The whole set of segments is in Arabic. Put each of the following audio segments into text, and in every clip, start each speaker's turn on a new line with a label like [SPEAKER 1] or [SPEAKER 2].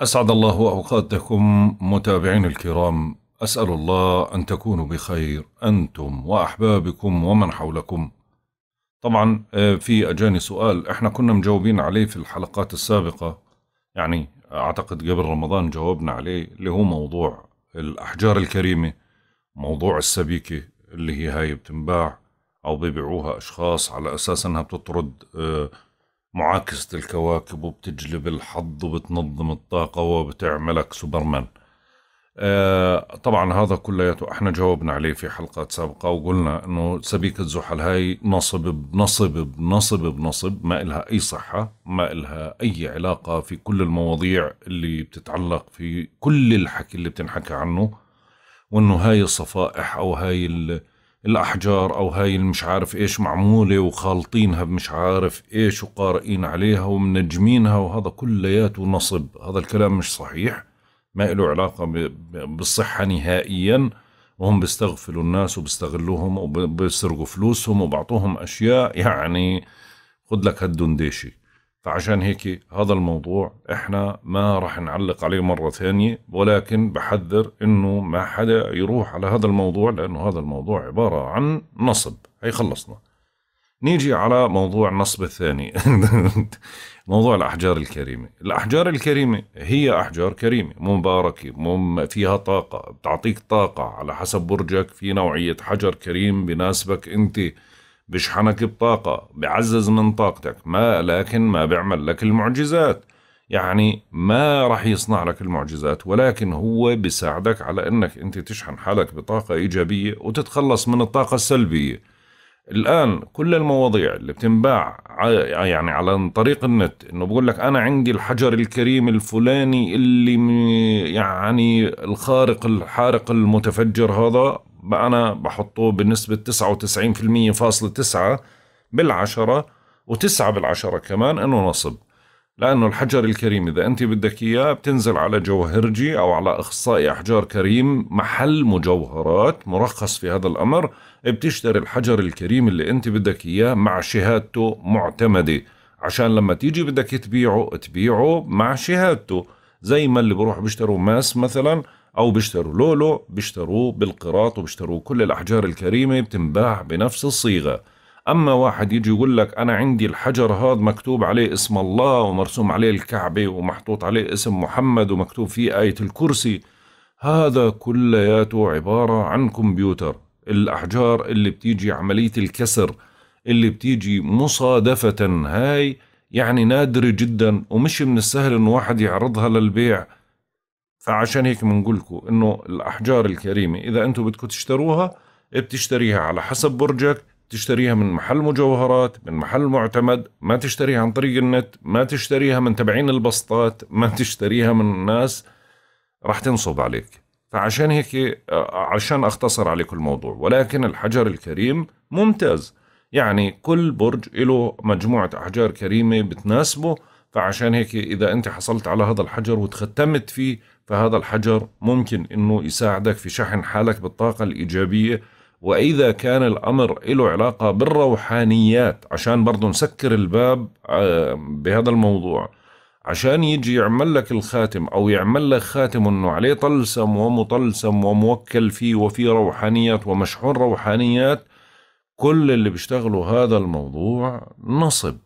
[SPEAKER 1] أسعد الله أوقاتكم متابعين الكرام أسأل الله أن تكونوا بخير أنتم وأحبابكم ومن حولكم طبعا آه، في أجاني سؤال إحنا كنا مجاوبين عليه في الحلقات السابقة يعني أعتقد قبل رمضان جاوبنا عليه اللي هو موضوع الأحجار الكريمة موضوع السبيكة اللي هي هاي بتنباع أو بيبيعوها أشخاص على أساس أنها بتطرد آه، معاكسة الكواكب وبتجلب الحظ وبتنظم الطاقة وبتعملك سوبرمان آه طبعا هذا كلياته احنا جاوبنا عليه في حلقات سابقة وقلنا انه سبيكة زحل هاي نصب بنصب بنصب بنصب ما إلها أي صحة ما إلها أي علاقة في كل المواضيع اللي بتتعلق في كل الحكي اللي بتنحكى عنه وانه هاي الصفائح او هاي الأحجار أو هاي المش عارف إيش معمولة وخالطينها بمش عارف إيش وقارئين عليها ومنجمينها وهذا كلياته نصب هذا الكلام مش صحيح ما له علاقة بالصحة نهائياً وهم بيستغفلوا الناس وبيستغلوهم وبيسرقوا فلوسهم وبعطوهم اشياء يعني خد لك هالدنديشي فعشان هيك هذا الموضوع احنا ما راح نعلق عليه مرة ثانية ولكن بحذر انه ما حدا يروح على هذا الموضوع لانه هذا الموضوع عبارة عن نصب هي خلصنا نيجي على موضوع النصب الثاني موضوع الأحجار الكريمة الأحجار الكريمة هي أحجار كريمة مباركة مم فيها طاقة بتعطيك طاقة على حسب برجك في نوعية حجر كريم بناسبك أنت بشحنك بطاقة بيعزز من طاقتك ما لكن ما بيعمل لك المعجزات يعني ما راح يصنع لك المعجزات ولكن هو بيساعدك على انك انت تشحن حالك بطاقة ايجابية وتتخلص من الطاقة السلبية الان كل المواضيع اللي بتنباع يعني على طريق النت انه بقول لك انا عندي الحجر الكريم الفلاني اللي يعني الخارق الحارق المتفجر هذا انا بحطه بنسبه 99% فاصلة 9 بالعشرة وتسعة بالعشرة كمان انه نصب لانه الحجر الكريم اذا انت بدك اياه بتنزل على جوهرجي او على اخصائي احجار كريم محل مجوهرات مرخص في هذا الامر بتشتري الحجر الكريم اللي انت بدك اياه مع شهادته معتمده عشان لما تيجي بدك تبيعه تبيعه مع شهادته زي ما اللي بروح بيشتروا ماس مثلا او بيشتروا لولو بيشتروه بالقراط وبيشتروه كل الاحجار الكريمه بتنباع بنفس الصيغه اما واحد يجي يقول لك انا عندي الحجر هذا مكتوب عليه اسم الله ومرسوم عليه الكعبه ومحطوط عليه اسم محمد ومكتوب فيه ايه الكرسي هذا كلياته عباره عن كمبيوتر الاحجار اللي بتيجي عمليه الكسر اللي بتيجي مصادفه هاي يعني نادرة جدا ومش من السهل انه واحد يعرضها للبيع فعشان هيك بنقول لكم انه الاحجار الكريمه اذا انتم بدكم تشتروها بتشتريها على حسب برجك تشتريها من محل مجوهرات من محل معتمد ما تشتريها عن طريق النت ما تشتريها من تبعين البسطات ما تشتريها من الناس راح تنصب عليك فعشان هيك آه، عشان اختصر عليكم الموضوع ولكن الحجر الكريم ممتاز يعني كل برج له مجموعة أحجار كريمة بتناسبه فعشان هيك إذا أنت حصلت على هذا الحجر وتختمت فيه فهذا الحجر ممكن أنه يساعدك في شحن حالك بالطاقة الإيجابية وإذا كان الأمر له علاقة بالروحانيات عشان برضه نسكر الباب آه، بهذا الموضوع عشان يجي يعمل لك الخاتم أو يعمل لك خاتم أنه عليه طلسم ومطلسم وموكل فيه وفي روحانيات ومشحون روحانيات كل اللي بيشتغلوا هذا الموضوع نصب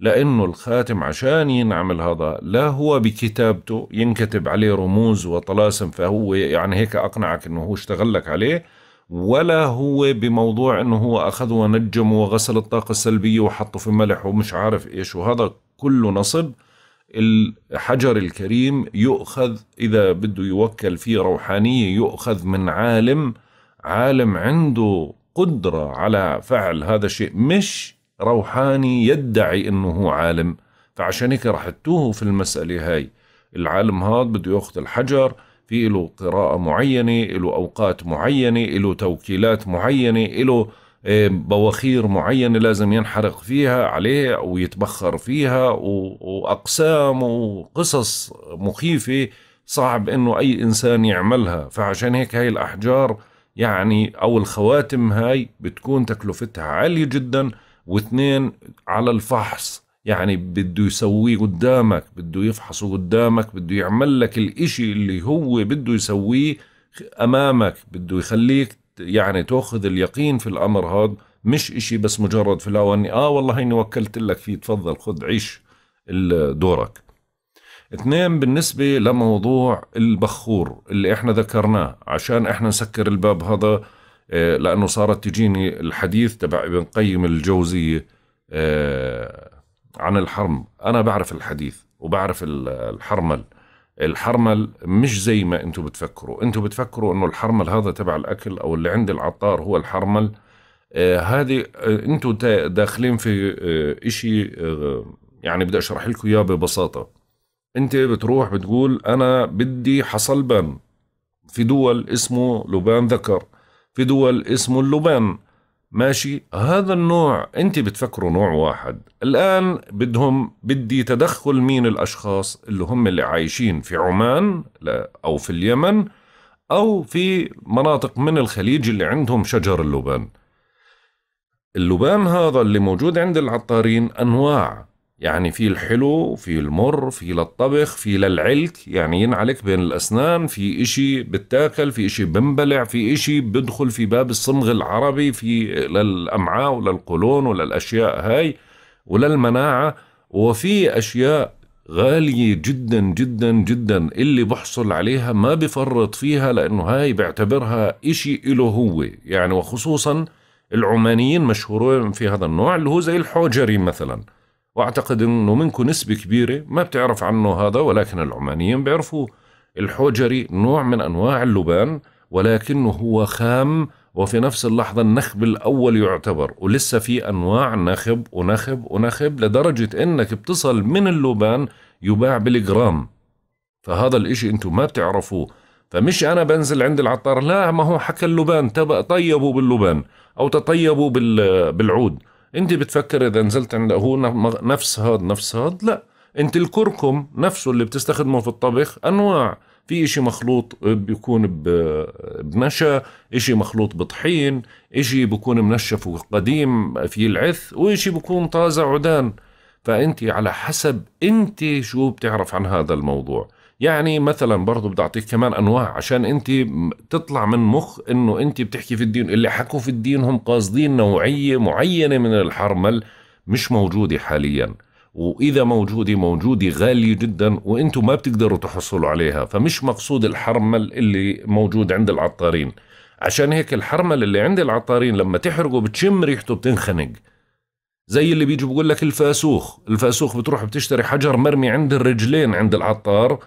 [SPEAKER 1] لأنه الخاتم عشان ينعمل هذا لا هو بكتابته ينكتب عليه رموز وطلاسم فهو يعني هيك أقنعك أنه هو اشتغل لك عليه ولا هو بموضوع أنه هو أخذ ونجم وغسل الطاقة السلبية وحطه في ملح ومش عارف إيش وهذا كله نصب الحجر الكريم يؤخذ إذا بده يوكل فيه روحانية يؤخذ من عالم عالم عنده قدرة على فعل هذا الشيء مش روحاني يدعي انه هو عالم فعشان هيك رح تتوهوا في المسألة هاي العالم هذا بده ياخذ الحجر في له قراءة معينة له أوقات معينة له توكيلات معينة له آه، بواخير معينة لازم ينحرق فيها عليه ويتبخر فيها وأقسام وقصص مخيفة صعب أنه أي إنسان يعملها فعشان هيك هاي الأحجار يعني أو الخواتم هاي بتكون تكلفتها عالية جداً واثنين على الفحص يعني بده يسويه قدامك بده يفحصه قدامك بده يعمل لك الإشي اللي هو بده يسويه أمامك بده يخليك يعني تأخذ اليقين في الأمر هذا مش إشي بس مجرد في الاواني آه والله إني وكلت لك فيه تفضل خذ عيش دورك اثنين بالنسبة لموضوع البخور اللي احنا ذكرناه عشان احنا نسكر الباب هذا آه، لانه صارت تجيني الحديث تبع ابن قيم الجوزيه آه، عن الحرم انا بعرف الحديث وبعرف الحرمل الحرمل مش زي ما انتم بتفكروا انتم بتفكروا انه الحرمل هذا تبع الاكل او اللي عند العطار هو الحرمل آه، هذه انتم داخلين في اشي يعني بدي اشرح لكم اياه ببساطه انت بتروح بتقول انا بدي حصلبان في دول اسمه لبان ذكر في دول اسمه اللبان ماشي هذا النوع انت بتفكره نوع واحد الان بدهم بدي تدخل مين الاشخاص اللي هم اللي عايشين في عمان او في اليمن او في مناطق من الخليج اللي عندهم شجر اللبان اللبان هذا اللي موجود عند العطارين انواع يعني في الحلو في المر في للطبخ في للعلك يعني ينعلك بين الأسنان في إشي بتاكل في إشي بنبلع في إشي بدخل في باب الصمغ العربي في للأمعاء وللقولون وللأشياء هاي وللمناعة وفي أشياء غالية جدا جدا جدا اللي بحصل عليها ما بفرط فيها لأنه هاي بعتبرها إشي إله هو يعني وخصوصا العمانيين مشهورين في هذا النوع اللي هو زي الحوجري مثلاً واعتقد انه منكم نسبه كبيره ما بتعرف عنه هذا ولكن العمانيين بيعرفوه الحوجري نوع من انواع اللبان ولكنه هو خام وفي نفس اللحظة النخب الأول يعتبر ولسه في أنواع نخب ونخب ونخب لدرجة أنك بتصل من اللبان يباع بالجرام فهذا الإشي أنتم ما بتعرفوه فمش أنا بنزل عند العطار لا ما هو حكى اللبان تبقى طيبوا باللبان أو تطيبوا بالعود انت بتفكر اذا نزلت عند هو نفس هذا نفس هذا لا انت الكركم نفسه اللي بتستخدمه في الطبخ انواع في اشي مخلوط بيكون بنشا اشي مخلوط بطحين اشي بيكون منشف وقديم في العث واشي بيكون طازة عدان فانت على حسب انت شو بتعرف عن هذا الموضوع يعني مثلا برضه بدي اعطيك كمان انواع عشان انت تطلع من مخ انه انت بتحكي في الدين اللي حكوا في الدين هم قاصدين نوعيه معينه من الحرمل مش موجوده حاليا واذا موجوده موجوده غاليه جدا وانتم ما بتقدروا تحصلوا عليها فمش مقصود الحرمل اللي موجود عند العطارين عشان هيك الحرمل اللي عند العطارين لما تحرقه بتشم ريحته بتنخنق زي اللي بيجي بقول لك الفاسوخ الفاسوخ بتروح بتشتري حجر مرمي عند الرجلين عند العطار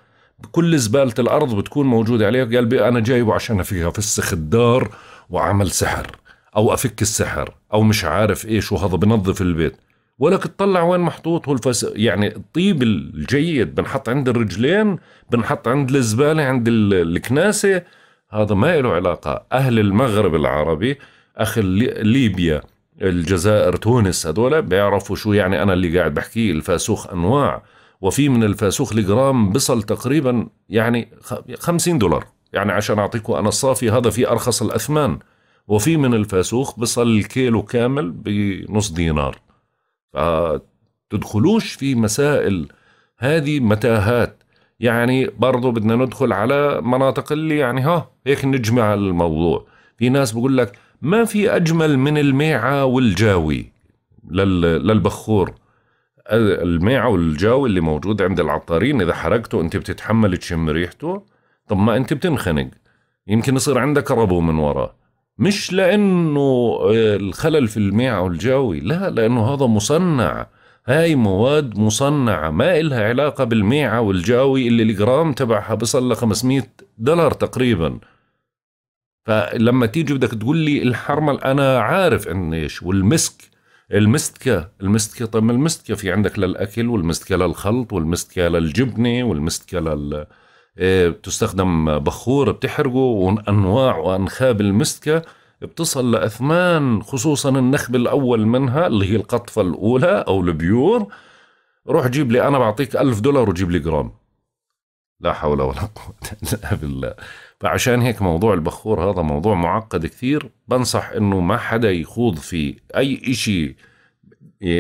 [SPEAKER 1] كل زباله الارض بتكون موجوده عليه قال انا جايبه عشان فيها افسخ الدار وعمل سحر او افك السحر او مش عارف ايش وهذا بنظف البيت ولك تطلع وين محطوط هو الفس... يعني الطيب الجيد بنحط عند الرجلين بنحط عند الزباله عند الكناسه هذا ما له علاقه اهل المغرب العربي اخ ليبيا الجزائر تونس هذول بيعرفوا شو يعني انا اللي قاعد بحكيه الفاسوخ انواع وفي من الفاسوخ لجرام بصل تقريبا يعني 50 دولار يعني عشان أعطيكم أنا الصافي هذا في أرخص الأثمان وفي من الفاسوخ بصل الكيلو كامل بنص دينار فتدخلوش في مسائل هذه متاهات يعني برضه بدنا ندخل على مناطق اللي يعني ها هيك نجمع الموضوع في ناس بقول لك ما في أجمل من الميعة والجاوي للبخور الماء والجو اللي موجود عند العطارين إذا حرقته أنت بتتحمل تشم ريحته طب ما أنت بتنخنق يمكن يصير عندك ربو من وراه مش لأنه الخلل في الماء والجوي لا لأنه هذا مصنع هاي مواد مصنعة ما إلها علاقة بالميعة والجاوي اللي الجرام تبعها بصل ل 500 دولار تقريبا فلما تيجي بدك تقول لي الحرمل أنا عارف إن إيش والمسك المستكة المستكة طيب المستكة في عندك للأكل والمستكة للخلط والمستكة للجبنة والمستكة لل بتستخدم إيه، بخور بتحرقه وانواع وانخاب المستكه بتصل لاثمان خصوصا النخب الاول منها اللي هي القطفه الاولى او البيور روح جيب لي انا بعطيك ألف دولار وجيب لي جرام لا حول ولا قوه الا بالله فعشان هيك موضوع البخور هذا موضوع معقد كثير بنصح انه ما حدا يخوض في اي اشي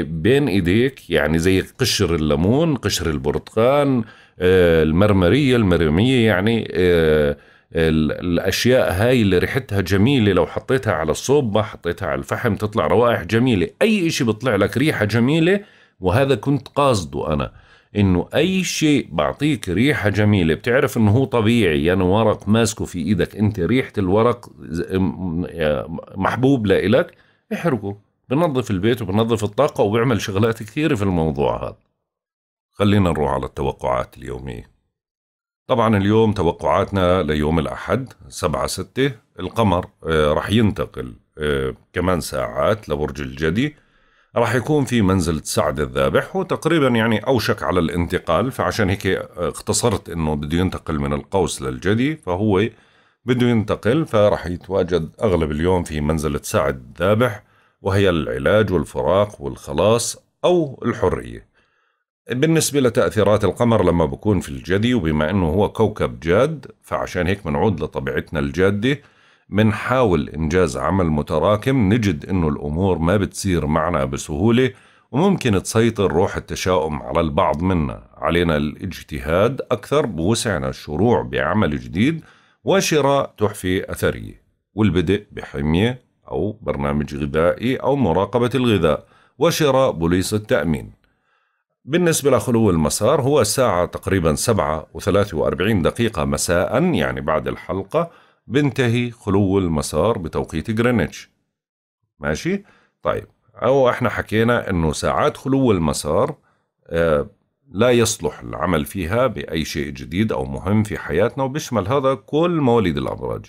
[SPEAKER 1] بين ايديك يعني زي قشر الليمون قشر البرتقال آه، المرمرية المرمية يعني آه، الاشياء هاي اللي ريحتها جميله لو حطيتها على الصوبه حطيتها على الفحم تطلع روائح جميله اي شيء بيطلع لك ريحه جميله وهذا كنت قاصده انا انه اي شيء بعطيك ريحه جميله بتعرف انه هو طبيعي يعني ورق ماسكه في ايدك انت ريحه الورق محبوب لإلك احرقه بنظف البيت وبنظف الطاقة وبعمل شغلات كثيرة في الموضوع هذا خلينا نروح على التوقعات اليومية طبعا اليوم توقعاتنا ليوم الأحد سبعة ستة القمر آه، رح ينتقل آه، كمان ساعات لبرج الجدي راح يكون في منزل سعد الذابح وتقريبا يعني أوشك على الانتقال فعشان هيك اختصرت أنه بده ينتقل من القوس للجدي فهو بده ينتقل فراح يتواجد أغلب اليوم في منزلة سعد الذابح وهي العلاج والفراق والخلاص أو الحرية بالنسبة لتأثيرات القمر لما بكون في الجدي وبما أنه هو كوكب جاد فعشان هيك بنعود لطبيعتنا الجادة منحاول إنجاز عمل متراكم نجد إنه الأمور ما بتصير معنا بسهولة وممكن تسيطر روح التشاؤم على البعض منا علينا الاجتهاد أكثر بوسعنا الشروع بعمل جديد وشراء تحفة أثرية والبدء بحمية أو برنامج غذائي أو مراقبة الغذاء وشراء بوليص التأمين بالنسبة لخلو المسار هو الساعة تقريبا 7 و43 دقيقة مساء يعني بعد الحلقة بينتهي خلو المسار بتوقيت جرينتش ماشي طيب أو إحنا حكينا إنه ساعات خلو المسار آه لا يصلح العمل فيها بأي شيء جديد أو مهم في حياتنا وبيشمل هذا كل مواليد الأبراج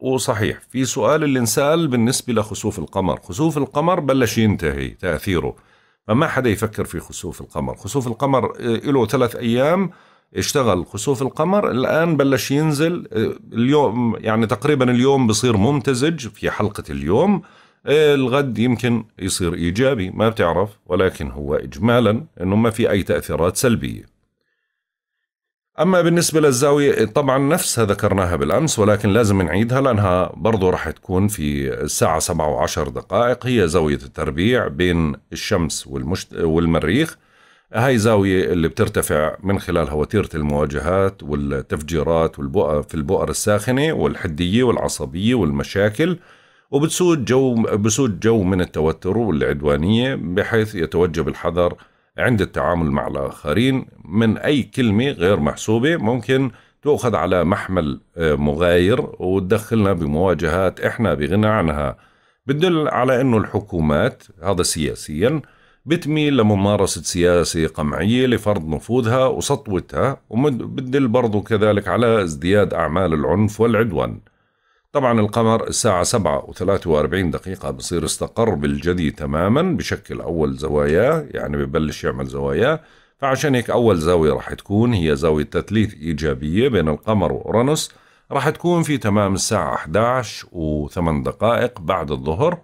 [SPEAKER 1] وصحيح في سؤال اللي انسأل بالنسبة لخسوف القمر خسوف القمر بلش ينتهي تأثيره فما حدا يفكر في خسوف القمر خسوف القمر آه، له ثلاث أيام اشتغل خسوف القمر الآن بلش ينزل آه، اليوم يعني تقريبا اليوم بصير ممتزج في حلقة اليوم آه، الغد يمكن يصير إيجابي ما بتعرف ولكن هو إجمالا أنه ما في أي تأثيرات سلبية أما بالنسبة للزاوية طبعا نفسها ذكرناها بالأمس ولكن لازم نعيدها لأنها برضه راح تكون في الساعة 7 و10 دقائق هي زاوية التربيع بين الشمس والمشت... والمريخ هاي زاوية اللي بترتفع من خلالها وتيرة المواجهات والتفجيرات والبؤر في البؤر الساخنة والحدية والعصبية والمشاكل وبتسود جو بسود جو من التوتر والعدوانية بحيث يتوجب الحذر عند التعامل مع الآخرين من أي كلمة غير محسوبة ممكن تؤخذ على محمل آه، مغاير وتدخلنا بمواجهات إحنا بغنى عنها بتدل على أنه الحكومات هذا سياسياً بتميل لممارسة سياسة قمعية لفرض نفوذها وسطوتها وبتدل برضو كذلك على ازدياد أعمال العنف والعدوان طبعا القمر الساعة 7 و43 دقيقة بصير استقر بالجدي تماما بشكل أول زواياه يعني ببلش يعمل زواياه فعشان هيك أول زاوية راح تكون هي زاوية تثليث إيجابية بين القمر وأورانوس راح تكون في تمام الساعة 11 و8 دقائق بعد الظهر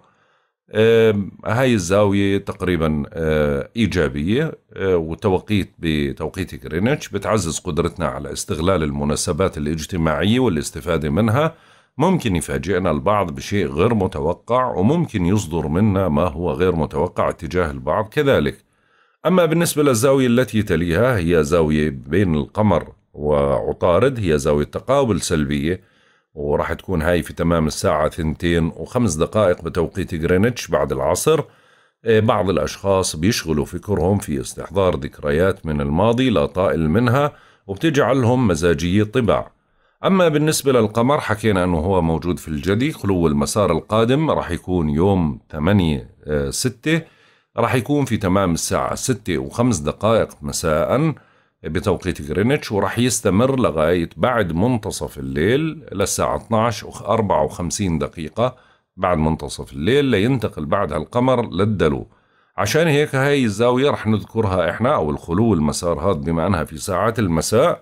[SPEAKER 1] هاي الزاوية تقريبا آه، إيجابية آه، وتوقيت بتوقيت غرينتش بتعزز قدرتنا على استغلال المناسبات الاجتماعية والاستفادة منها ممكن يفاجئنا البعض بشيء غير متوقع وممكن يصدر منا ما هو غير متوقع تجاه البعض كذلك أما بالنسبة للزاوية التي تليها هي زاوية بين القمر وعطارد هي زاوية تقابل سلبية وراح تكون هاي في تمام الساعة ثنتين وخمس دقائق بتوقيت غرينتش بعد العصر إيه، بعض الأشخاص بيشغلوا فكرهم في استحضار ذكريات من الماضي لا طائل منها وبتجعلهم مزاجية طباع أما بالنسبة للقمر حكينا أنه هو موجود في الجدي خلو المسار القادم راح يكون يوم 8 6 آه، راح يكون في تمام الساعة 6 وخمس دقائق مساءً بتوقيت غرينتش وراح يستمر لغاية بعد منتصف الليل للساعة 12 و 54 دقيقة بعد منتصف الليل لينتقل بعدها القمر للدلو عشان هيك هاي الزاوية رح نذكرها احنا او الخلو المسار هذا بما انها في ساعات المساء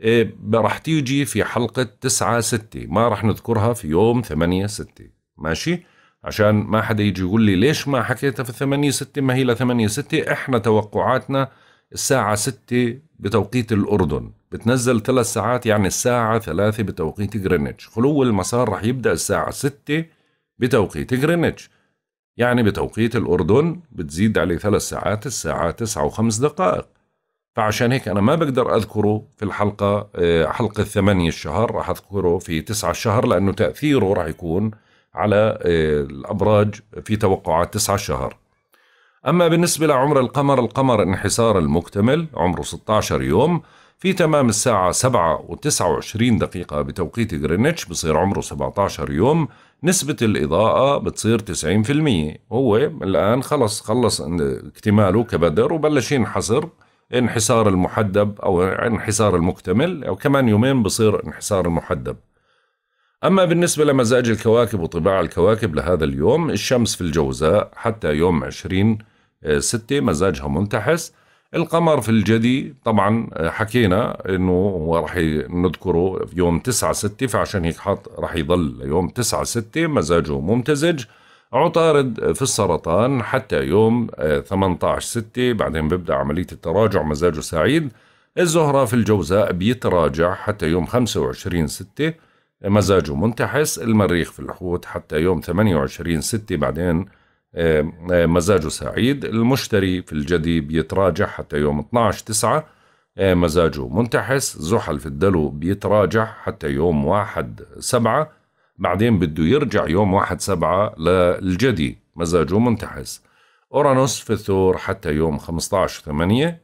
[SPEAKER 1] إيه، راح رح تيجي في حلقة 9 6 ما رح نذكرها في يوم 8 6 ماشي عشان ما حدا يجي يقول لي ليش ما حكيتها في 8 6 ما هي ل 8 6 احنا توقعاتنا الساعة 6 بتوقيت الأردن بتنزل ثلاث ساعات يعني الساعة ثلاثة بتوقيت جرينتش خلو المسار رح يبدأ الساعة ستة بتوقيت جرينتش يعني بتوقيت الأردن بتزيد عليه ثلاث ساعات الساعة تسعة وخمس دقائق فعشان هيك أنا ما بقدر أذكره في الحلقة آه، حلقة ثمانية الشهر رح أذكره في تسعة الشهر لأنه تأثيره رح يكون على آه، الأبراج في توقعات تسعة الشهر أما بالنسبة لعمر القمر القمر انحسار المكتمل عمره 16 يوم في تمام الساعة 7 و29 دقيقة بتوقيت غرينتش بصير عمره 17 يوم نسبة الإضاءة بتصير 90% هو الآن خلص خلص اكتماله كبدر وبلش ينحسر انحسار المحدب أو انحسار المكتمل أو كمان يومين بصير انحسار المحدب أما بالنسبة لمزاج الكواكب وطباع الكواكب لهذا اليوم الشمس في الجوزاء حتى يوم 20 آه، ستة مزاجها منتحس القمر في الجدي طبعا آه، حكينا انه هو رح نذكره في يوم 9 6 فعشان هيك حاط راح يضل يوم 9 6 مزاجه ممتزج عطارد في السرطان حتى يوم 18 آه، 6 بعدين ببدا عمليه التراجع مزاجه سعيد الزهره في الجوزاء بيتراجع حتى يوم 25 6 مزاجه منتحس المريخ في الحوت حتى يوم 28 6 بعدين آه، آه، مزاجه سعيد المشتري في الجدي بيتراجع حتى يوم 12 9 آه، مزاجه منتحس زحل في الدلو بيتراجع حتى يوم 1 7 بعدين بده يرجع يوم 1 7 للجدي مزاجه منتحس أورانوس في الثور حتى يوم 15 8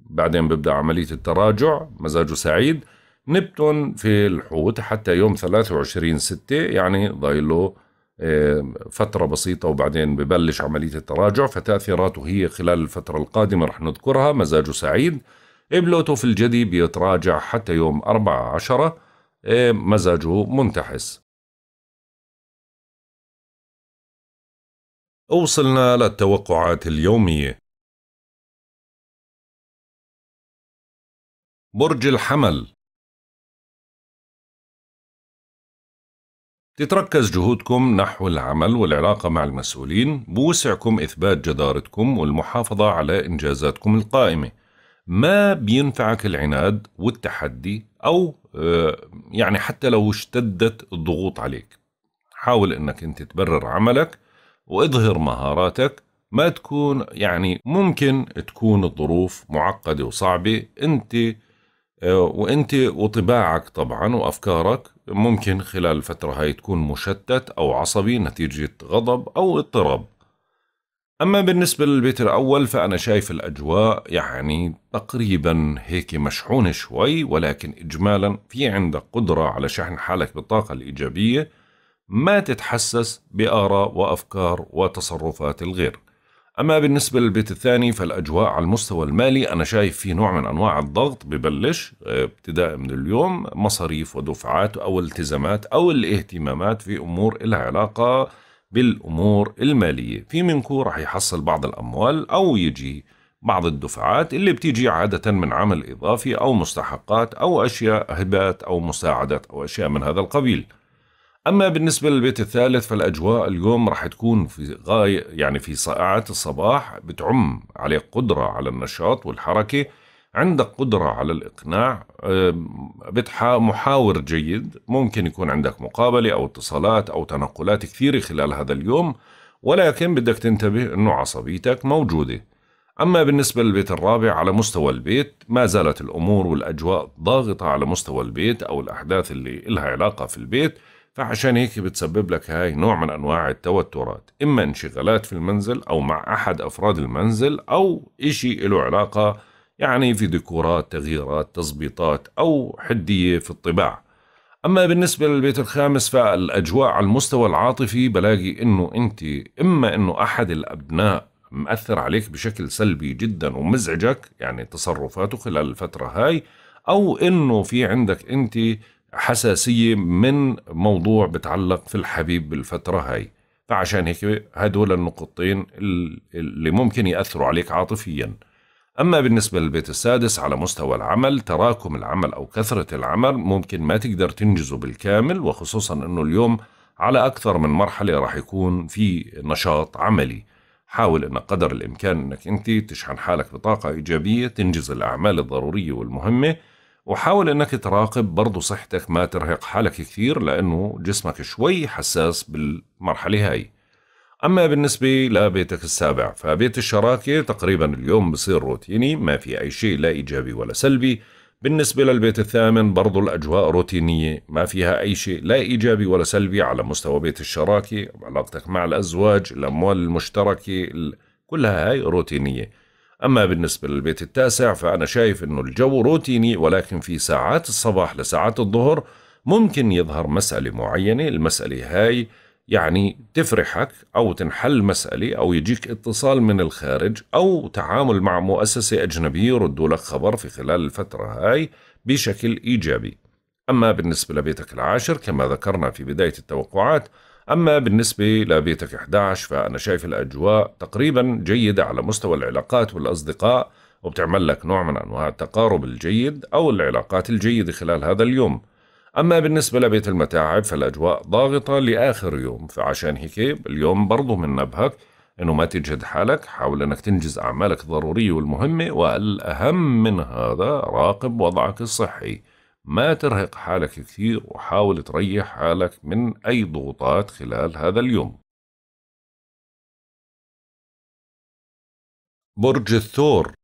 [SPEAKER 1] بعدين ببدأ عملية التراجع مزاجه سعيد نبتن في الحوت حتى يوم 23 6 يعني ضايله آه، فترة بسيطة وبعدين ببلش عملية التراجع فتأثيراته هي خلال الفترة القادمة رح نذكرها مزاجه سعيد
[SPEAKER 2] بلوتو في الجدي بيتراجع حتى يوم 4 10 آه، مزاجه
[SPEAKER 3] منتحس وصلنا للتوقعات اليومية برج الحمل
[SPEAKER 2] تتركز جهودكم نحو العمل والعلاقة مع المسؤولين
[SPEAKER 1] بوسعكم إثبات جدارتكم والمحافظة على إنجازاتكم القائمة ما بينفعك العناد والتحدي أو آه، يعني حتى لو اشتدت الضغوط عليك حاول أنك أنت تبرر عملك وإظهر مهاراتك ما تكون يعني ممكن تكون الظروف معقدة وصعبة أنت آه، وانت وطباعك طبعا وافكارك ممكن خلال الفترة هاي تكون مشتت او عصبي نتيجة غضب او اضطراب اما بالنسبة للبيت الاول فانا شايف الاجواء يعني تقريبا هيك مشحونة شوي ولكن اجمالا في عندك قدرة على شحن حالك بالطاقة الايجابية ما تتحسس بآراء وأفكار وتصرفات الغير أما بالنسبة للبيت الثاني فالأجواء على المستوى المالي أنا شايف في نوع من أنواع الضغط ببلش آه، ابتداء من اليوم مصاريف ودفعات أو التزامات أو الاهتمامات في أمور لها علاقة بالأمور المالية في منكو رح يحصل بعض الأموال أو يجي بعض الدفعات اللي بتيجي عادة من عمل إضافي أو مستحقات أو أشياء هبات أو مساعدات أو أشياء من هذا القبيل اما بالنسبه للبيت الثالث فالاجواء اليوم راح تكون في غايه يعني في ساعات الصباح بتعم عليك قدره على النشاط والحركه عندك قدرة على الإقناع محاور جيد ممكن يكون عندك مقابلة أو اتصالات أو تنقلات كثيرة خلال هذا اليوم ولكن بدك تنتبه أنه عصبيتك موجودة أما بالنسبة للبيت الرابع على مستوى البيت ما زالت الأمور والأجواء ضاغطة على مستوى البيت أو الأحداث اللي لها علاقة في البيت فعشان هيك بتسبب لك هاي نوع من أنواع التوترات إما انشغالات في المنزل أو مع أحد أفراد المنزل أو إشي له علاقة يعني في ديكورات تغييرات تظبيطات أو حدية في الطباع أما بالنسبة للبيت الخامس فالأجواء على المستوى العاطفي بلاقي إنه أنت إما إنه أحد الأبناء مأثر عليك بشكل سلبي جدا ومزعجك يعني تصرفاته خلال الفترة هاي أو إنه في عندك أنت حساسية من موضوع بتعلق في الحبيب بالفترة هاي فعشان هيك هدول النقطتين اللي ممكن يأثروا عليك عاطفيا أما بالنسبة للبيت السادس على مستوى العمل تراكم العمل أو كثرة العمل ممكن ما تقدر تنجزه بالكامل وخصوصا أنه اليوم على أكثر من مرحلة راح يكون في نشاط عملي حاول أن قدر الإمكان أنك أنت تشحن حالك بطاقة إيجابية تنجز الأعمال الضرورية والمهمة وحاول انك تراقب برضو صحتك ما ترهق حالك كثير لانه جسمك شوي حساس بالمرحله هاي اما بالنسبه لبيتك السابع فبيت الشراكه تقريبا اليوم بصير روتيني ما في اي شيء لا ايجابي ولا سلبي بالنسبة للبيت الثامن برضو الأجواء روتينية ما فيها أي شيء لا إيجابي ولا سلبي على مستوى بيت الشراكة علاقتك مع الأزواج الأموال المشتركة كلها هاي روتينية أما بالنسبة للبيت التاسع فأنا شايف أنه الجو روتيني ولكن في ساعات الصباح لساعات الظهر ممكن يظهر مسألة معينة المسألة هاي يعني تفرحك أو تنحل مسألة أو يجيك اتصال من الخارج أو تعامل مع مؤسسة أجنبية يردوا لك خبر في خلال الفترة هاي بشكل إيجابي أما بالنسبة لبيتك العاشر كما ذكرنا في بداية التوقعات أما بالنسبة لبيتك 11 فأنا شايف الأجواء تقريبا جيدة على مستوى العلاقات والأصدقاء وبتعمل لك نوع من أنواع التقارب الجيد أو العلاقات الجيدة خلال هذا اليوم أما بالنسبة لبيت المتاعب فالأجواء ضاغطة لآخر يوم فعشان هيك اليوم برضو من نبهك أنه ما تجهد حالك حاول أنك تنجز أعمالك الضرورية والمهمة والأهم من هذا راقب وضعك الصحي ما ترهق حالك كثير وحاول تريح
[SPEAKER 3] حالك من أي ضغوطات خلال هذا اليوم برج الثور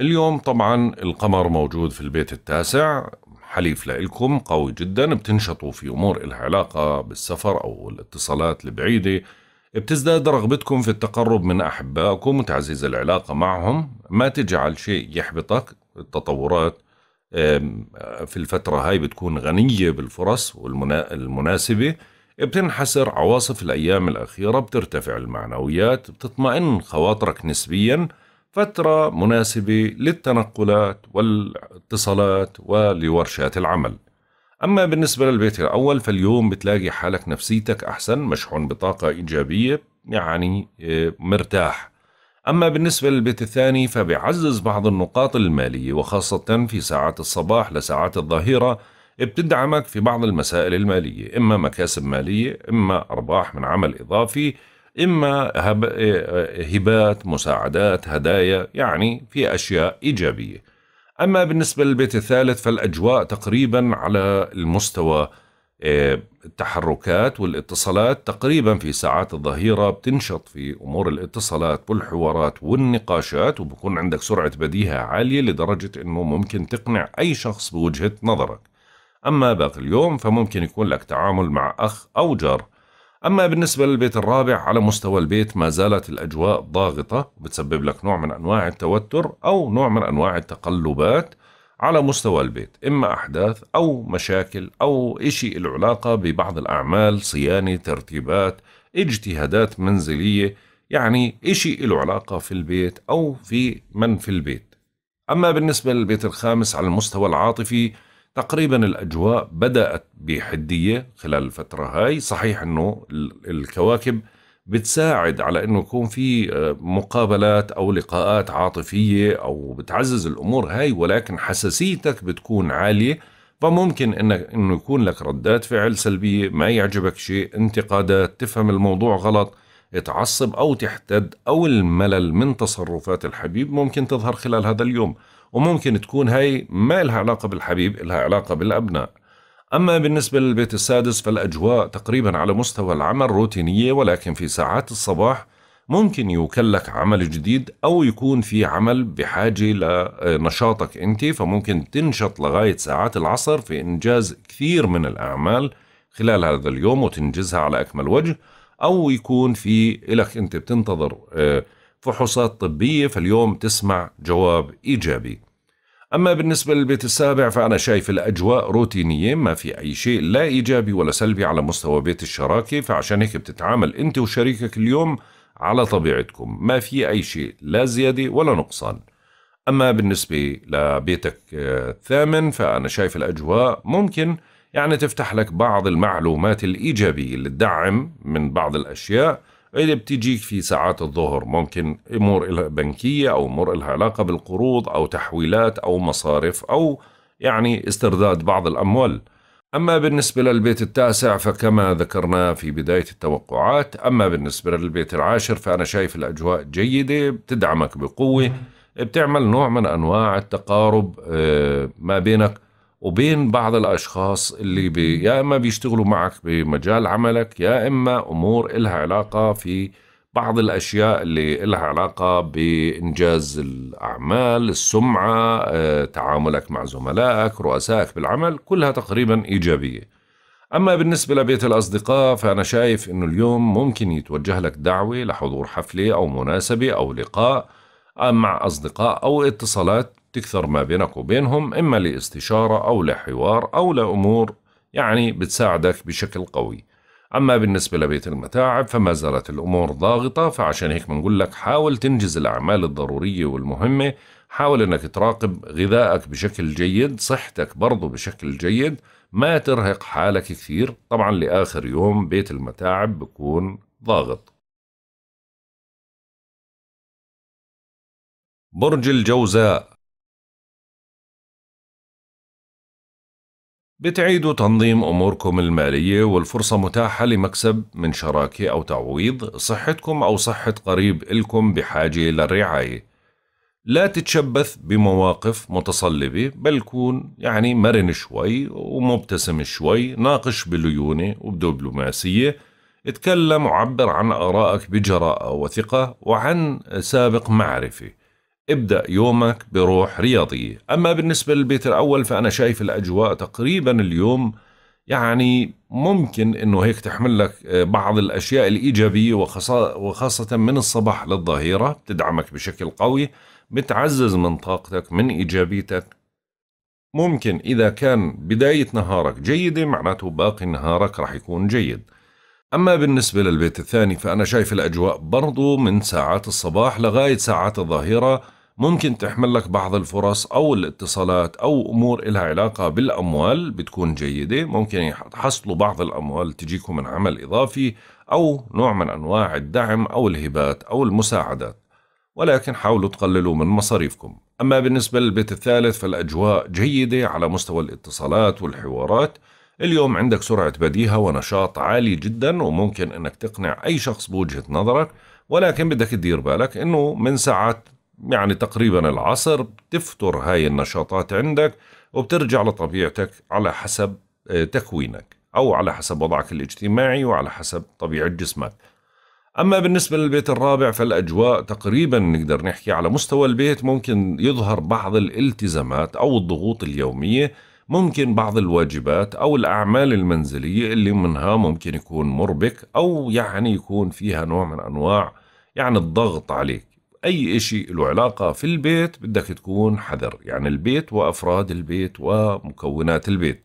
[SPEAKER 3] اليوم طبعا القمر موجود في البيت التاسع
[SPEAKER 1] حليف لإلكم قوي جدا بتنشطوا في أمور إلها علاقة بالسفر أو الاتصالات البعيدة بتزداد رغبتكم في التقرب من أحبائكم وتعزيز العلاقة معهم ما تجعل شيء يحبطك التطورات في الفترة هاي بتكون غنية بالفرص والمناسبة بتنحسر عواصف الأيام الأخيرة بترتفع المعنويات بتطمئن خواطرك نسبيا فترة مناسبة للتنقلات والاتصالات ولورشات العمل أما بالنسبة للبيت الأول فاليوم بتلاقي حالك نفسيتك أحسن مشحون بطاقة إيجابية يعني آه، مرتاح أما بالنسبة للبيت الثاني فبيعزز بعض النقاط المالية وخاصة في ساعات الصباح لساعات الظهيرة بتدعمك في بعض المسائل المالية إما مكاسب مالية إما أرباح من عمل إضافي إما آه، آه، هبات مساعدات هدايا يعني في أشياء إيجابية أما بالنسبة للبيت الثالث فالأجواء تقريبا على المستوى آه، التحركات والاتصالات تقريبا في ساعات الظهيرة بتنشط في أمور الاتصالات والحوارات والنقاشات وبكون عندك سرعة بديهة عالية لدرجة أنه ممكن تقنع أي شخص بوجهة نظرك أما باقي اليوم فممكن يكون لك تعامل مع أخ أو جار أما بالنسبة للبيت الرابع على مستوى البيت ما زالت الأجواء ضاغطة بتسبب لك نوع من أنواع التوتر أو نوع من أنواع التقلبات على مستوى البيت إما أحداث أو مشاكل أو إشي العلاقة ببعض الأعمال صيانة ترتيبات اجتهادات منزلية يعني إشي العلاقة علاقة في البيت أو في من في البيت أما بالنسبة للبيت الخامس على المستوى العاطفي تقريبا الأجواء بدأت بحدية خلال الفترة هاي صحيح أنه الكواكب بتساعد على أنه يكون في آه، مقابلات أو لقاءات عاطفية أو بتعزز الأمور هاي ولكن حساسيتك بتكون عالية فممكن انك انه يكون لك ردات فعل سلبيه، ما يعجبك شيء، انتقادات، تفهم الموضوع غلط، تعصب او تحتد او الملل من تصرفات الحبيب ممكن تظهر خلال هذا اليوم. وممكن تكون هاي ما لها علاقة بالحبيب لها علاقة بالأبناء أما بالنسبة للبيت السادس فالأجواء تقريبا على مستوى العمل روتينية ولكن في ساعات الصباح ممكن يوكلك عمل جديد أو يكون في عمل بحاجة لنشاطك أنت فممكن تنشط لغاية ساعات العصر في إنجاز كثير من الأعمال خلال هذا اليوم وتنجزها على أكمل وجه أو يكون في إلك أنت بتنتظر آه، فحوصات طبية فاليوم تسمع جواب إيجابي أما بالنسبة للبيت السابع فأنا شايف الأجواء روتينية ما في أي شيء لا إيجابي ولا سلبي على مستوى بيت الشراكة فعشان هيك بتتعامل أنت وشريكك اليوم على طبيعتكم ما في أي شيء لا زيادة ولا نقصان أما بالنسبة لبيتك آه، الثامن فأنا شايف الأجواء ممكن يعني تفتح لك بعض المعلومات الإيجابية اللي تدعم من بعض الأشياء اللي بتجيك في ساعات الظهر ممكن امور لها بنكيه او امور لها علاقه بالقروض او تحويلات او مصارف او يعني استرداد بعض الاموال. أما بالنسبة للبيت التاسع فكما ذكرنا في بداية التوقعات أما بالنسبة للبيت العاشر فأنا شايف الأجواء جيدة بتدعمك بقوة بتعمل نوع من أنواع التقارب آه، ما بينك وبين بعض الأشخاص اللي بي يا إما بيشتغلوا معك بمجال عملك يا إما أمور إلها علاقة في بعض الأشياء اللي إلها علاقة بإنجاز الأعمال السمعة آه، تعاملك مع زملائك رؤسائك بالعمل كلها تقريبا إيجابية أما بالنسبة لبيت الأصدقاء فأنا شايف أنه اليوم ممكن يتوجه لك دعوة لحضور حفلة أو مناسبة أو لقاء آه، مع أصدقاء أو اتصالات تكثر ما بينك وبينهم إما لاستشارة أو لحوار أو لأمور يعني بتساعدك بشكل قوي أما بالنسبة لبيت المتاعب فما زالت الأمور ضاغطة فعشان هيك بنقول لك حاول تنجز الأعمال الضرورية والمهمة حاول أنك تراقب غذائك بشكل جيد صحتك برضو
[SPEAKER 2] بشكل جيد ما ترهق حالك كثير طبعا لآخر يوم بيت المتاعب
[SPEAKER 3] بكون ضاغط برج الجوزاء
[SPEAKER 2] بتعيدوا تنظيم أموركم المالية والفرصة متاحة لمكسب
[SPEAKER 1] من شراكة أو تعويض صحتكم أو صحة قريب إلكم بحاجة للرعاية لا تتشبث بمواقف متصلبة بل كون يعني مرن شوي ومبتسم شوي ناقش بليونة وبدبلوماسية اتكلم وعبر عن آرائك بجراءة وثقة وعن سابق معرفة ابدأ يومك بروح رياضية أما بالنسبة للبيت الأول فأنا شايف الأجواء تقريبا اليوم يعني ممكن أنه هيك تحمل لك آه، بعض الأشياء الإيجابية وخاصة, من الصباح للظهيرة بتدعمك بشكل قوي بتعزز من طاقتك من إيجابيتك ممكن إذا كان بداية نهارك جيدة معناته باقي نهارك رح يكون جيد أما بالنسبة للبيت الثاني فأنا شايف الأجواء برضو من ساعات الصباح لغاية ساعات الظهيرة ممكن تحمل لك بعض الفرص أو الاتصالات أو أمور إلها علاقة بالأموال بتكون جيدة ممكن تحصلوا بعض الأموال تجيكم من عمل إضافي أو نوع من أنواع الدعم أو الهبات أو المساعدات ولكن حاولوا تقللوا من مصاريفكم أما بالنسبة للبيت الثالث فالأجواء جيدة على مستوى الاتصالات والحوارات اليوم عندك سرعة بديهة ونشاط عالي جدا وممكن أنك تقنع أي شخص بوجهة نظرك ولكن بدك تدير بالك أنه من ساعات يعني تقريبا العصر بتفتر هاي النشاطات عندك وبترجع لطبيعتك على حسب آه، تكوينك أو على حسب وضعك الاجتماعي وعلى حسب طبيعة جسمك أما بالنسبة للبيت الرابع فالأجواء تقريبا نقدر نحكي على مستوى البيت ممكن يظهر بعض الالتزامات أو الضغوط اليومية ممكن بعض الواجبات أو الأعمال المنزلية اللي منها ممكن يكون مربك أو يعني يكون فيها نوع من أنواع يعني الضغط عليك أي إشي له علاقة في البيت بدك تكون حذر يعني البيت وأفراد البيت ومكونات البيت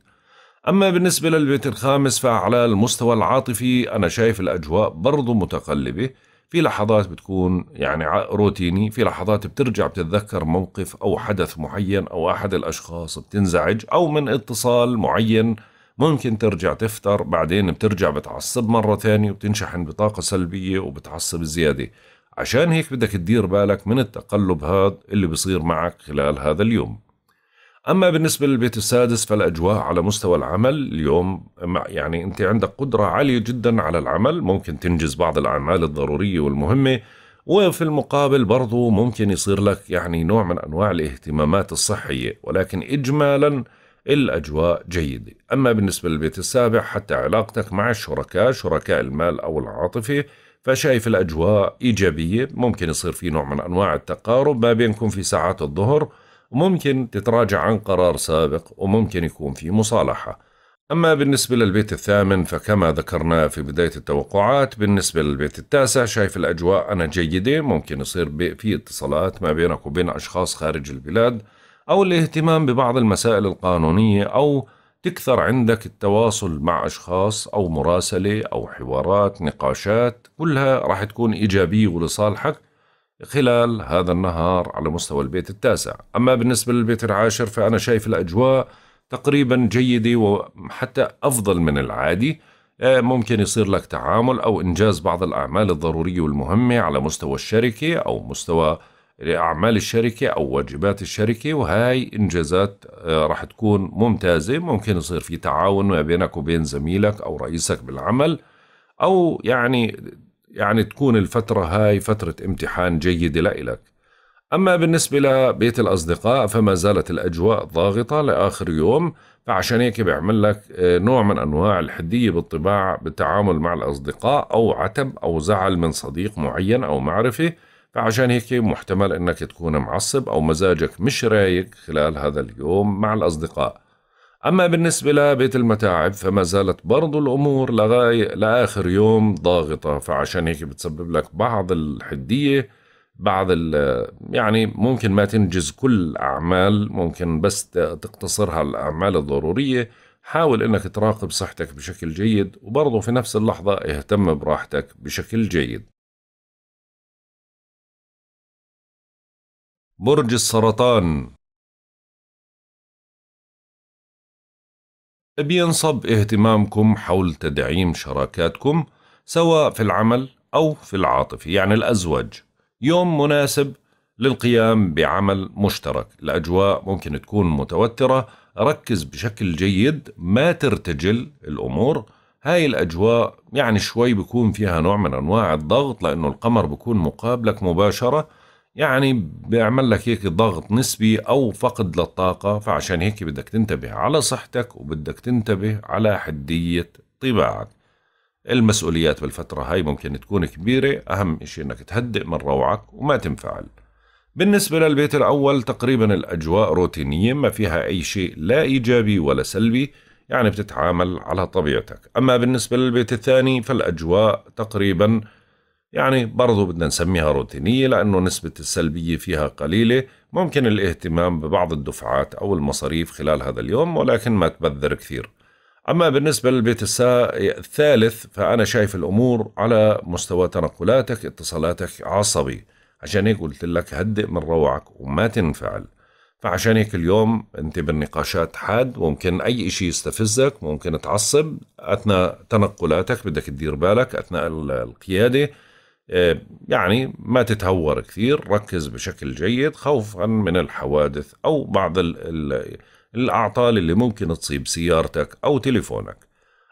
[SPEAKER 1] أما بالنسبة للبيت الخامس فعلى المستوى العاطفي أنا شايف الأجواء برضو متقلبة في لحظات بتكون يعني روتيني في لحظات بترجع بتتذكر موقف أو حدث معين أو أحد الأشخاص بتنزعج أو من اتصال معين ممكن ترجع تفتر بعدين بترجع بتعصب مرة ثانية وبتنشحن بطاقة سلبية وبتعصب زيادة عشان هيك بدك تدير بالك من التقلب هذا اللي بصير معك خلال هذا اليوم أما بالنسبة للبيت السادس فالأجواء على مستوى العمل اليوم يعني أنت عندك قدرة عالية جدا على العمل ممكن تنجز بعض الأعمال الضرورية والمهمة وفي المقابل برضو ممكن يصير لك يعني نوع من أنواع الاهتمامات الصحية ولكن إجمالا الأجواء جيدة أما بالنسبة للبيت السابع حتى علاقتك مع الشركاء شركاء المال أو العاطفة فشايف الأجواء إيجابية ممكن يصير في نوع من أنواع التقارب ما بينكم في ساعات الظهر وممكن تتراجع عن قرار سابق وممكن يكون في مصالحة أما بالنسبة للبيت الثامن فكما ذكرنا في بداية التوقعات بالنسبة للبيت التاسع شايف الأجواء أنا جيدة ممكن يصير في اتصالات ما بينك وبين أشخاص خارج البلاد أو الاهتمام ببعض المسائل القانونية أو تكثر عندك التواصل مع أشخاص أو مراسلة أو حوارات نقاشات كلها راح تكون إيجابية ولصالحك خلال هذا النهار على مستوى البيت التاسع أما بالنسبة للبيت العاشر فأنا شايف الأجواء تقريبا جيدة وحتى أفضل من العادي آه، ممكن يصير لك تعامل أو إنجاز بعض الأعمال الضرورية والمهمة على مستوى الشركة أو مستوى لأعمال الشركة أو واجبات الشركة وهاي إنجازات آه، رح تكون ممتازة ممكن يصير في تعاون ما بينك وبين زميلك أو رئيسك بالعمل أو يعني يعني تكون الفترة هاي فترة امتحان جيدة لإلك أما بالنسبة لبيت الأصدقاء فما زالت الأجواء ضاغطة لآخر يوم فعشان هيك بيعمل لك آه، نوع من أنواع الحدية بالطباع بالتعامل مع الأصدقاء أو عتب أو زعل من صديق معين أو معرفة فعشان هيك محتمل انك تكون معصب او مزاجك مش رايق خلال هذا اليوم مع الاصدقاء اما بالنسبه لبيت المتاعب فما زالت برضو الامور لغايه لاخر يوم ضاغطه فعشان هيك بتسبب لك بعض الحديه بعض ال يعني ممكن ما تنجز كل الاعمال ممكن بس تقتصرها الاعمال
[SPEAKER 2] الضروريه حاول انك تراقب صحتك بشكل جيد وبرضه في نفس اللحظه اهتم
[SPEAKER 3] براحتك بشكل جيد برج السرطان
[SPEAKER 2] بينصب اهتمامكم حول تدعيم شراكاتكم
[SPEAKER 1] سواء في العمل أو في العاطفة يعني الأزواج يوم مناسب للقيام بعمل مشترك الأجواء ممكن تكون متوترة ركز بشكل جيد ما ترتجل الأمور هاي الأجواء يعني شوي بيكون فيها نوع من أنواع الضغط لأنه القمر بيكون مقابلك مباشرة يعني بيعمل لك هيك ضغط نسبي أو فقد للطاقة فعشان هيك بدك تنتبه على صحتك وبدك تنتبه على حدية طباعك المسؤوليات بالفترة هاي ممكن تكون كبيرة أهم إشي أنك تهدئ من روعك وما تنفعل بالنسبة للبيت الأول تقريبا الأجواء روتينية ما فيها أي شيء لا إيجابي ولا سلبي يعني بتتعامل على طبيعتك أما بالنسبة للبيت الثاني فالأجواء تقريبا يعني برضو بدنا نسميها روتينية لأنه نسبة السلبية فيها قليلة ممكن الاهتمام ببعض الدفعات أو المصاريف خلال هذا اليوم ولكن ما تبذر كثير أما بالنسبة للبيت الثالث فأنا شايف الأمور على مستوى تنقلاتك اتصالاتك عصبي عشان هيك قلت لك هدئ من روعك وما تنفعل فعشان هيك اليوم انت بالنقاشات حاد ممكن اي شيء يستفزك ممكن تعصب اثناء تنقلاتك بدك تدير بالك اثناء القياده آه، يعني ما تتهور كثير ركز بشكل جيد خوفا من الحوادث أو بعض الأعطال اللي ممكن تصيب سيارتك أو تليفونك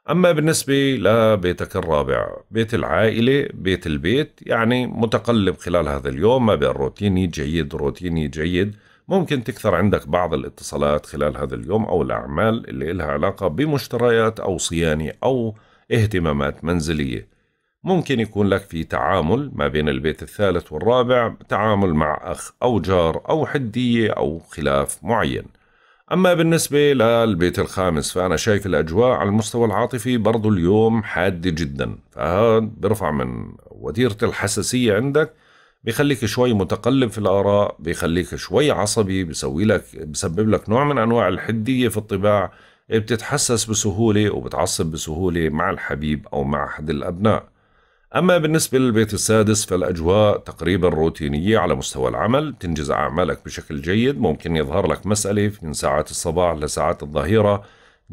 [SPEAKER 1] أما بالنسبة لبيتك الرابع بيت العائلة بيت البيت يعني متقلب خلال هذا اليوم ما بين روتيني جيد روتيني جيد ممكن تكثر عندك بعض الاتصالات خلال هذا اليوم أو الأعمال اللي لها علاقة بمشتريات أو صيانة أو اهتمامات منزلية ممكن يكون لك في تعامل ما بين البيت الثالث والرابع تعامل مع أخ أو جار أو حدية أو خلاف معين أما بالنسبة للبيت الخامس فأنا شايف الأجواء على المستوى العاطفي برضو اليوم حادة جدا فهذا برفع من وتيرة الحساسية عندك بيخليك شوي متقلب في الآراء بيخليك شوي عصبي بيسوي لك بسبب لك نوع من أنواع الحدية في الطباع بتتحسس بسهولة وبتعصب بسهولة مع الحبيب أو مع أحد الأبناء أما بالنسبة للبيت السادس فالأجواء تقريبا روتينية على مستوى العمل تنجز أعمالك بشكل جيد ممكن يظهر لك مسألة من ساعات الصباح لساعات الظهيرة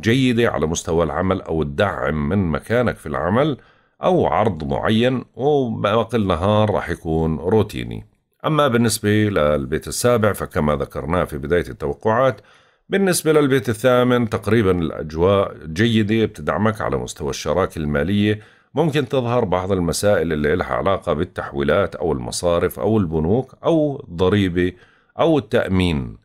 [SPEAKER 1] جيدة على مستوى العمل أو الدعم من مكانك في العمل أو عرض معين وباقي النهار راح يكون روتيني أما بالنسبة للبيت السابع فكما ذكرناه في بداية التوقعات بالنسبة للبيت الثامن تقريبا الأجواء جيدة بتدعمك على مستوى الشراكة المالية ممكن تظهر بعض المسائل اللي لها علاقة بالتحويلات أو المصارف أو البنوك أو الضريبة أو التأمين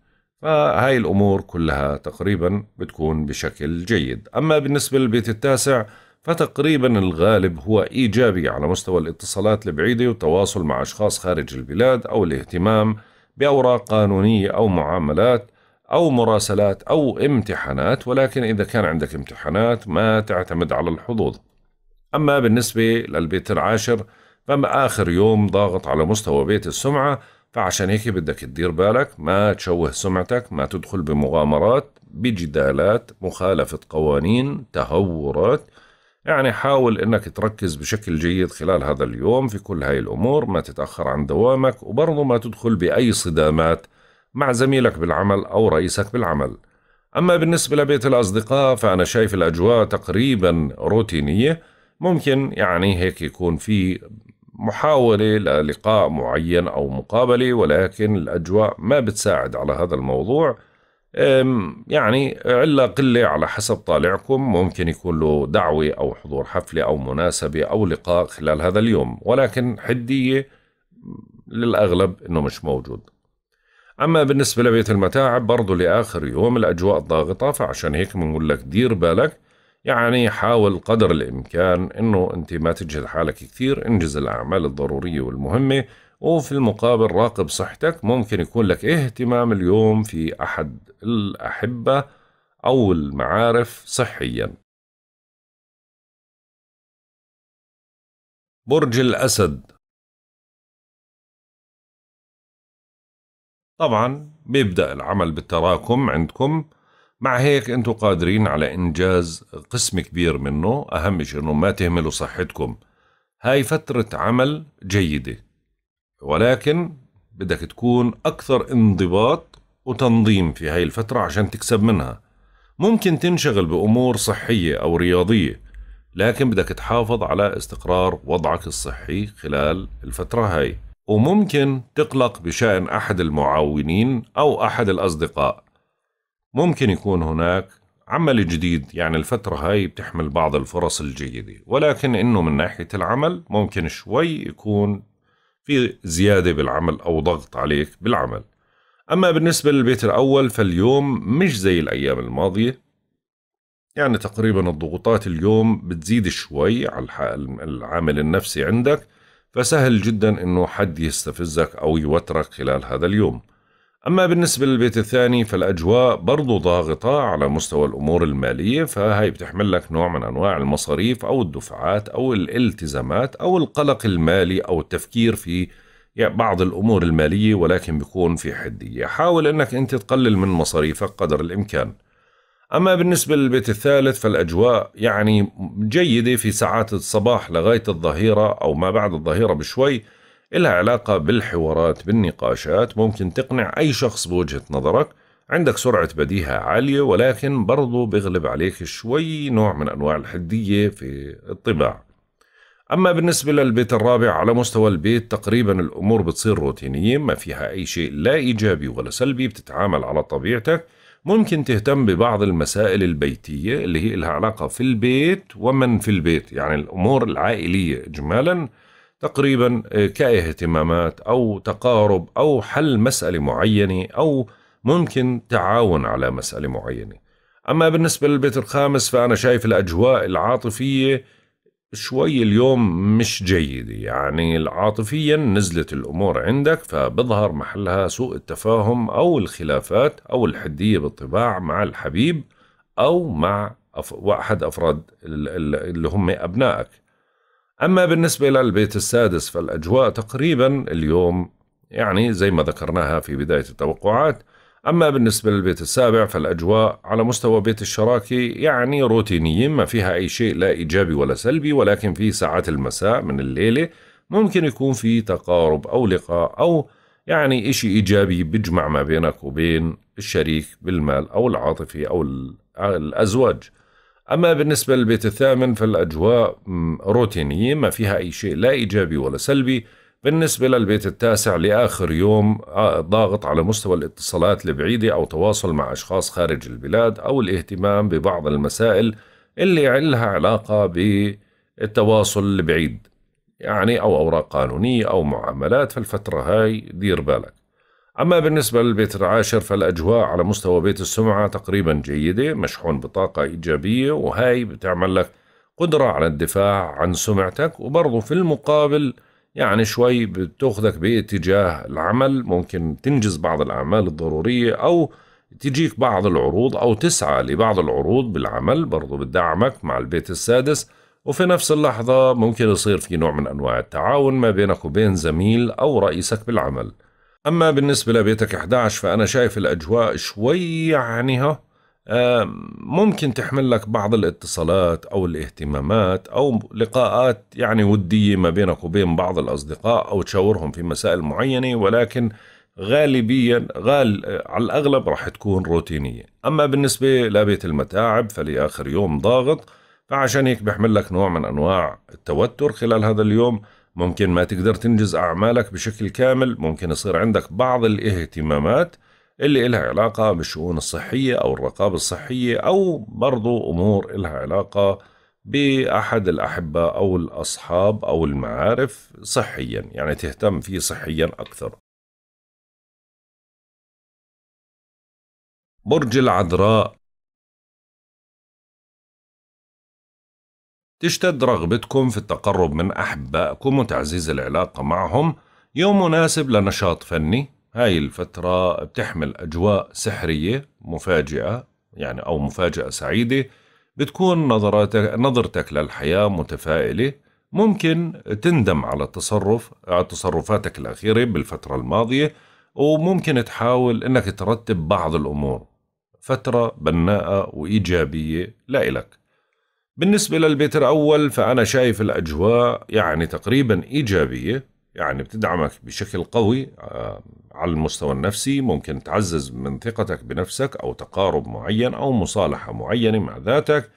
[SPEAKER 1] فهاي الأمور كلها تقريبا بتكون بشكل جيد أما بالنسبة للبيت التاسع فتقريبا الغالب هو إيجابي على مستوى الاتصالات البعيدة والتواصل مع أشخاص خارج البلاد أو الاهتمام بأوراق قانونية أو معاملات أو مراسلات أو امتحانات ولكن إذا كان عندك امتحانات ما تعتمد على الحظوظ أما بالنسبة للبيت العاشر فما آخر يوم ضاغط على مستوى بيت السمعة فعشان هيك بدك تدير بالك ما تشوه سمعتك ما تدخل بمغامرات بجدالات مخالفة قوانين تهورات يعني حاول انك تركز بشكل جيد خلال هذا اليوم في كل هاي الامور ما تتأخر عن دوامك وبرضه ما تدخل بأي صدامات مع زميلك بالعمل او رئيسك بالعمل اما بالنسبة لبيت الاصدقاء فانا شايف الاجواء تقريبا روتينية ممكن يعني هيك يكون في محاولة للقاء معين أو مقابلة ولكن الأجواء ما بتساعد على هذا الموضوع يعني علة قلة على حسب طالعكم ممكن يكون له دعوة أو حضور حفلة أو مناسبة أو لقاء خلال هذا اليوم ولكن حدية للأغلب أنه مش موجود أما بالنسبة لبيت المتاعب برضو لآخر يوم الأجواء ضاغطة فعشان هيك بنقول لك دير بالك يعني حاول قدر الإمكان أنه أنت ما تجهد حالك كثير انجز الأعمال الضرورية والمهمة وفي المقابل راقب صحتك ممكن
[SPEAKER 2] يكون لك اهتمام اليوم في أحد الأحبة أو
[SPEAKER 3] المعارف صحيا برج الأسد
[SPEAKER 2] طبعا بيبدأ العمل بالتراكم عندكم مع هيك انتم قادرين
[SPEAKER 1] على انجاز قسم كبير منه اهم شيء انه ما تهملوا صحتكم هاي فترة عمل جيدة ولكن بدك تكون اكثر انضباط وتنظيم في هاي الفترة عشان تكسب منها ممكن تنشغل بامور صحية او رياضية لكن بدك تحافظ على استقرار وضعك الصحي خلال الفترة هاي وممكن تقلق بشأن أحد المعاونين أو أحد الأصدقاء ممكن يكون هناك عمل جديد يعني الفترة هاي بتحمل بعض الفرص الجيدة ولكن إنه من ناحية العمل ممكن شوي يكون في زيادة بالعمل أو ضغط عليك بالعمل أما بالنسبة للبيت الأول فاليوم مش زي الأيام الماضية يعني تقريبا الضغوطات اليوم بتزيد شوي على العامل النفسي عندك فسهل جدا انه حد يستفزك او يوترك خلال هذا اليوم أما بالنسبة للبيت الثاني فالأجواء برضو ضاغطة على مستوى الأمور المالية فهي بتحمل لك نوع من أنواع المصاريف أو الدفعات أو الالتزامات أو القلق المالي أو التفكير في يعني بعض الأمور المالية ولكن بيكون في حدية حاول أنك أنت تقلل من مصاريفك قدر الإمكان أما بالنسبة للبيت الثالث فالأجواء يعني جيدة في ساعات الصباح لغاية الظهيرة أو ما بعد الظهيرة بشوي إلها علاقة بالحوارات بالنقاشات ممكن تقنع أي شخص بوجهة نظرك عندك سرعة بديهة عالية ولكن برضو بغلب عليك شوي نوع من أنواع الحدية في الطباع أما بالنسبة للبيت الرابع على مستوى البيت تقريبا الأمور بتصير روتينية ما فيها أي شيء لا إيجابي ولا سلبي بتتعامل على طبيعتك ممكن تهتم ببعض المسائل البيتية اللي هي لها علاقة في البيت ومن في البيت يعني الأمور العائلية إجمالاً تقريبا آه، كاهتمامات أو تقارب أو حل مسألة معينة أو ممكن تعاون على مسألة معينة أما بالنسبة للبيت الخامس فأنا شايف الأجواء العاطفية شوي اليوم مش جيدة يعني عاطفيا نزلت الأمور عندك فبظهر محلها سوء التفاهم أو الخلافات أو الحدية بالطباع مع الحبيب أو مع أف... أحد أفراد اللي هم أبنائك أما بالنسبة للبيت السادس فالأجواء تقريبا اليوم يعني زي ما ذكرناها في بداية التوقعات أما بالنسبة للبيت السابع فالأجواء على مستوى بيت الشراكي يعني روتينيين ما فيها أي شيء لا إيجابي ولا سلبي ولكن في ساعات المساء من الليلة ممكن يكون في تقارب أو لقاء أو يعني إشي إيجابي بيجمع ما بينك وبين الشريك بالمال أو العاطفي أو الأزواج أما بالنسبة للبيت الثامن فالأجواء روتينية ما فيها أي شيء لا إيجابي ولا سلبي بالنسبة للبيت التاسع لآخر يوم ضاغط على مستوى الاتصالات البعيدة أو تواصل مع أشخاص خارج البلاد أو الاهتمام ببعض المسائل اللي لها علاقة بالتواصل البعيد يعني أو أوراق قانونية أو معاملات فالفترة هاي دير بالك أما بالنسبة للبيت العاشر فالأجواء على مستوى بيت السمعة تقريبا جيدة مشحون بطاقة إيجابية وهاي بتعمل لك قدرة على الدفاع عن سمعتك وبرضه في المقابل يعني شوي بتاخذك باتجاه العمل ممكن تنجز بعض الأعمال الضرورية أو تجيك بعض العروض أو تسعى لبعض العروض بالعمل برضو بتدعمك مع البيت السادس وفي نفس اللحظة ممكن يصير في نوع من أنواع التعاون ما بينك وبين زميل أو رئيسك بالعمل أما بالنسبة لبيتك 11 فأنا شايف الأجواء شوي يعني ها ممكن تحمل لك بعض الاتصالات أو الاهتمامات أو لقاءات يعني ودية ما بينك وبين بعض الأصدقاء أو تشاورهم في مسائل معينة ولكن غالبيا غال آه، على الأغلب راح تكون روتينية أما بالنسبة لبيت المتاعب فلآخر يوم ضاغط فعشان هيك بيحمل لك نوع من أنواع التوتر خلال هذا اليوم ممكن ما تقدر تنجز أعمالك بشكل كامل ممكن يصير عندك بعض الاهتمامات اللي إلها علاقة بالشؤون الصحية أو الرقابة الصحية أو برضو أمور إلها علاقة بأحد الأحبة أو الأصحاب أو
[SPEAKER 2] المعارف صحيا يعني تهتم فيه صحيا أكثر
[SPEAKER 3] برج العذراء تشتد رغبتكم في التقرب من
[SPEAKER 1] أحبائكم وتعزيز العلاقة معهم يوم مناسب لنشاط فني هاي الفترة بتحمل أجواء سحرية مفاجئة يعني أو مفاجأة سعيدة بتكون نظرتك, نظرتك للحياة متفائلة ممكن تندم على التصرف على تصرفاتك الأخيرة بالفترة الماضية وممكن تحاول أنك ترتب بعض الأمور فترة بناءة وإيجابية لإلك بالنسبة للبيت الأول فأنا شايف الأجواء يعني تقريبا إيجابية يعني بتدعمك بشكل قوي آه، على المستوى النفسي ممكن تعزز من ثقتك بنفسك أو تقارب معين أو مصالحة معينة مع ذاتك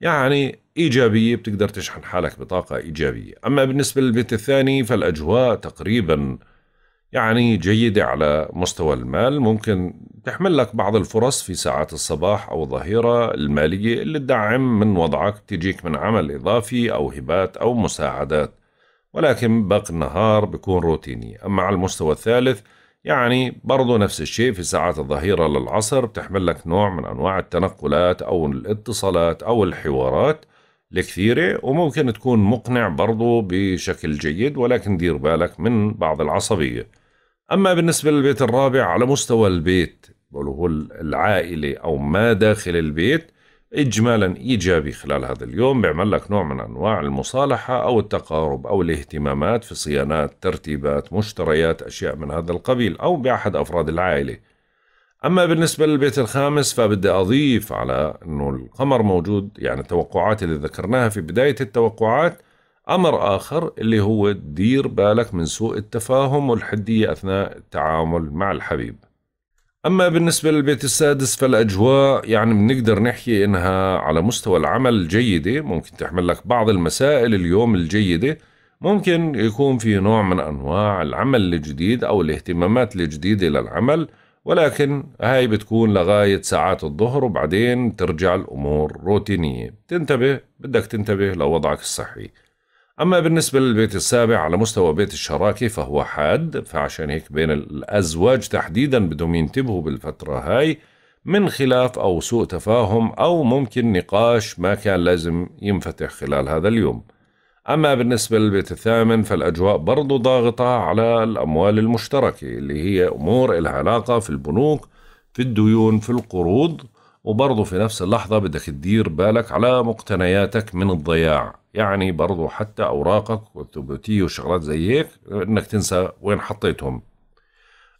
[SPEAKER 1] يعني إيجابية بتقدر تشحن حالك بطاقة إيجابية أما بالنسبة للبيت الثاني فالأجواء تقريباً يعني جيدة على مستوى المال ممكن تحمل لك بعض الفرص في ساعات الصباح أو الظهيرة المالية اللي تدعم من وضعك تجيك من عمل إضافي أو هبات أو مساعدات ولكن باقي النهار بيكون روتيني أما على المستوى الثالث يعني برضه نفس الشيء في ساعات الظهيرة للعصر بتحمل لك نوع من أنواع التنقلات أو الاتصالات أو الحوارات الكثيرة وممكن تكون مقنع برضه بشكل جيد ولكن دير بالك من بعض العصبية أما بالنسبة للبيت الرابع على مستوى البيت هو العائلة أو ما داخل البيت إجمالا إيجابي خلال هذا اليوم بيعمل لك نوع من أنواع المصالحة أو التقارب أو الاهتمامات في صيانات ترتيبات مشتريات أشياء من هذا القبيل أو بأحد أفراد العائلة أما بالنسبة للبيت الخامس فبدي أضيف على أنه القمر موجود يعني التوقعات اللي ذكرناها في بداية التوقعات أمر آخر اللي هو دير بالك من سوء التفاهم والحدية أثناء التعامل مع الحبيب أما بالنسبة للبيت السادس فالأجواء يعني بنقدر نحكي إنها على مستوى العمل جيدة ممكن تحمل لك بعض المسائل اليوم الجيدة ممكن يكون في نوع من أنواع العمل الجديد أو الاهتمامات الجديدة للعمل ولكن هاي بتكون لغاية ساعات الظهر وبعدين ترجع الأمور روتينية تنتبه بدك تنتبه لوضعك الصحي أما بالنسبة للبيت السابع على مستوى بيت الشراكة فهو حاد فعشان هيك بين الأزواج تحديدا بدهم ينتبهوا بالفترة هاي من خلاف أو سوء تفاهم أو ممكن نقاش ما كان لازم ينفتح خلال هذا اليوم أما بالنسبة للبيت الثامن فالأجواء برضو ضاغطة على الأموال المشتركة اللي هي أمور العلاقة علاقة في البنوك في الديون في القروض وبرضه في نفس اللحظة بدك تدير بالك على مقتنياتك من الضياع يعني برضه حتى أوراقك والثبوتية وشغلات زي هيك إنك تنسى وين حطيتهم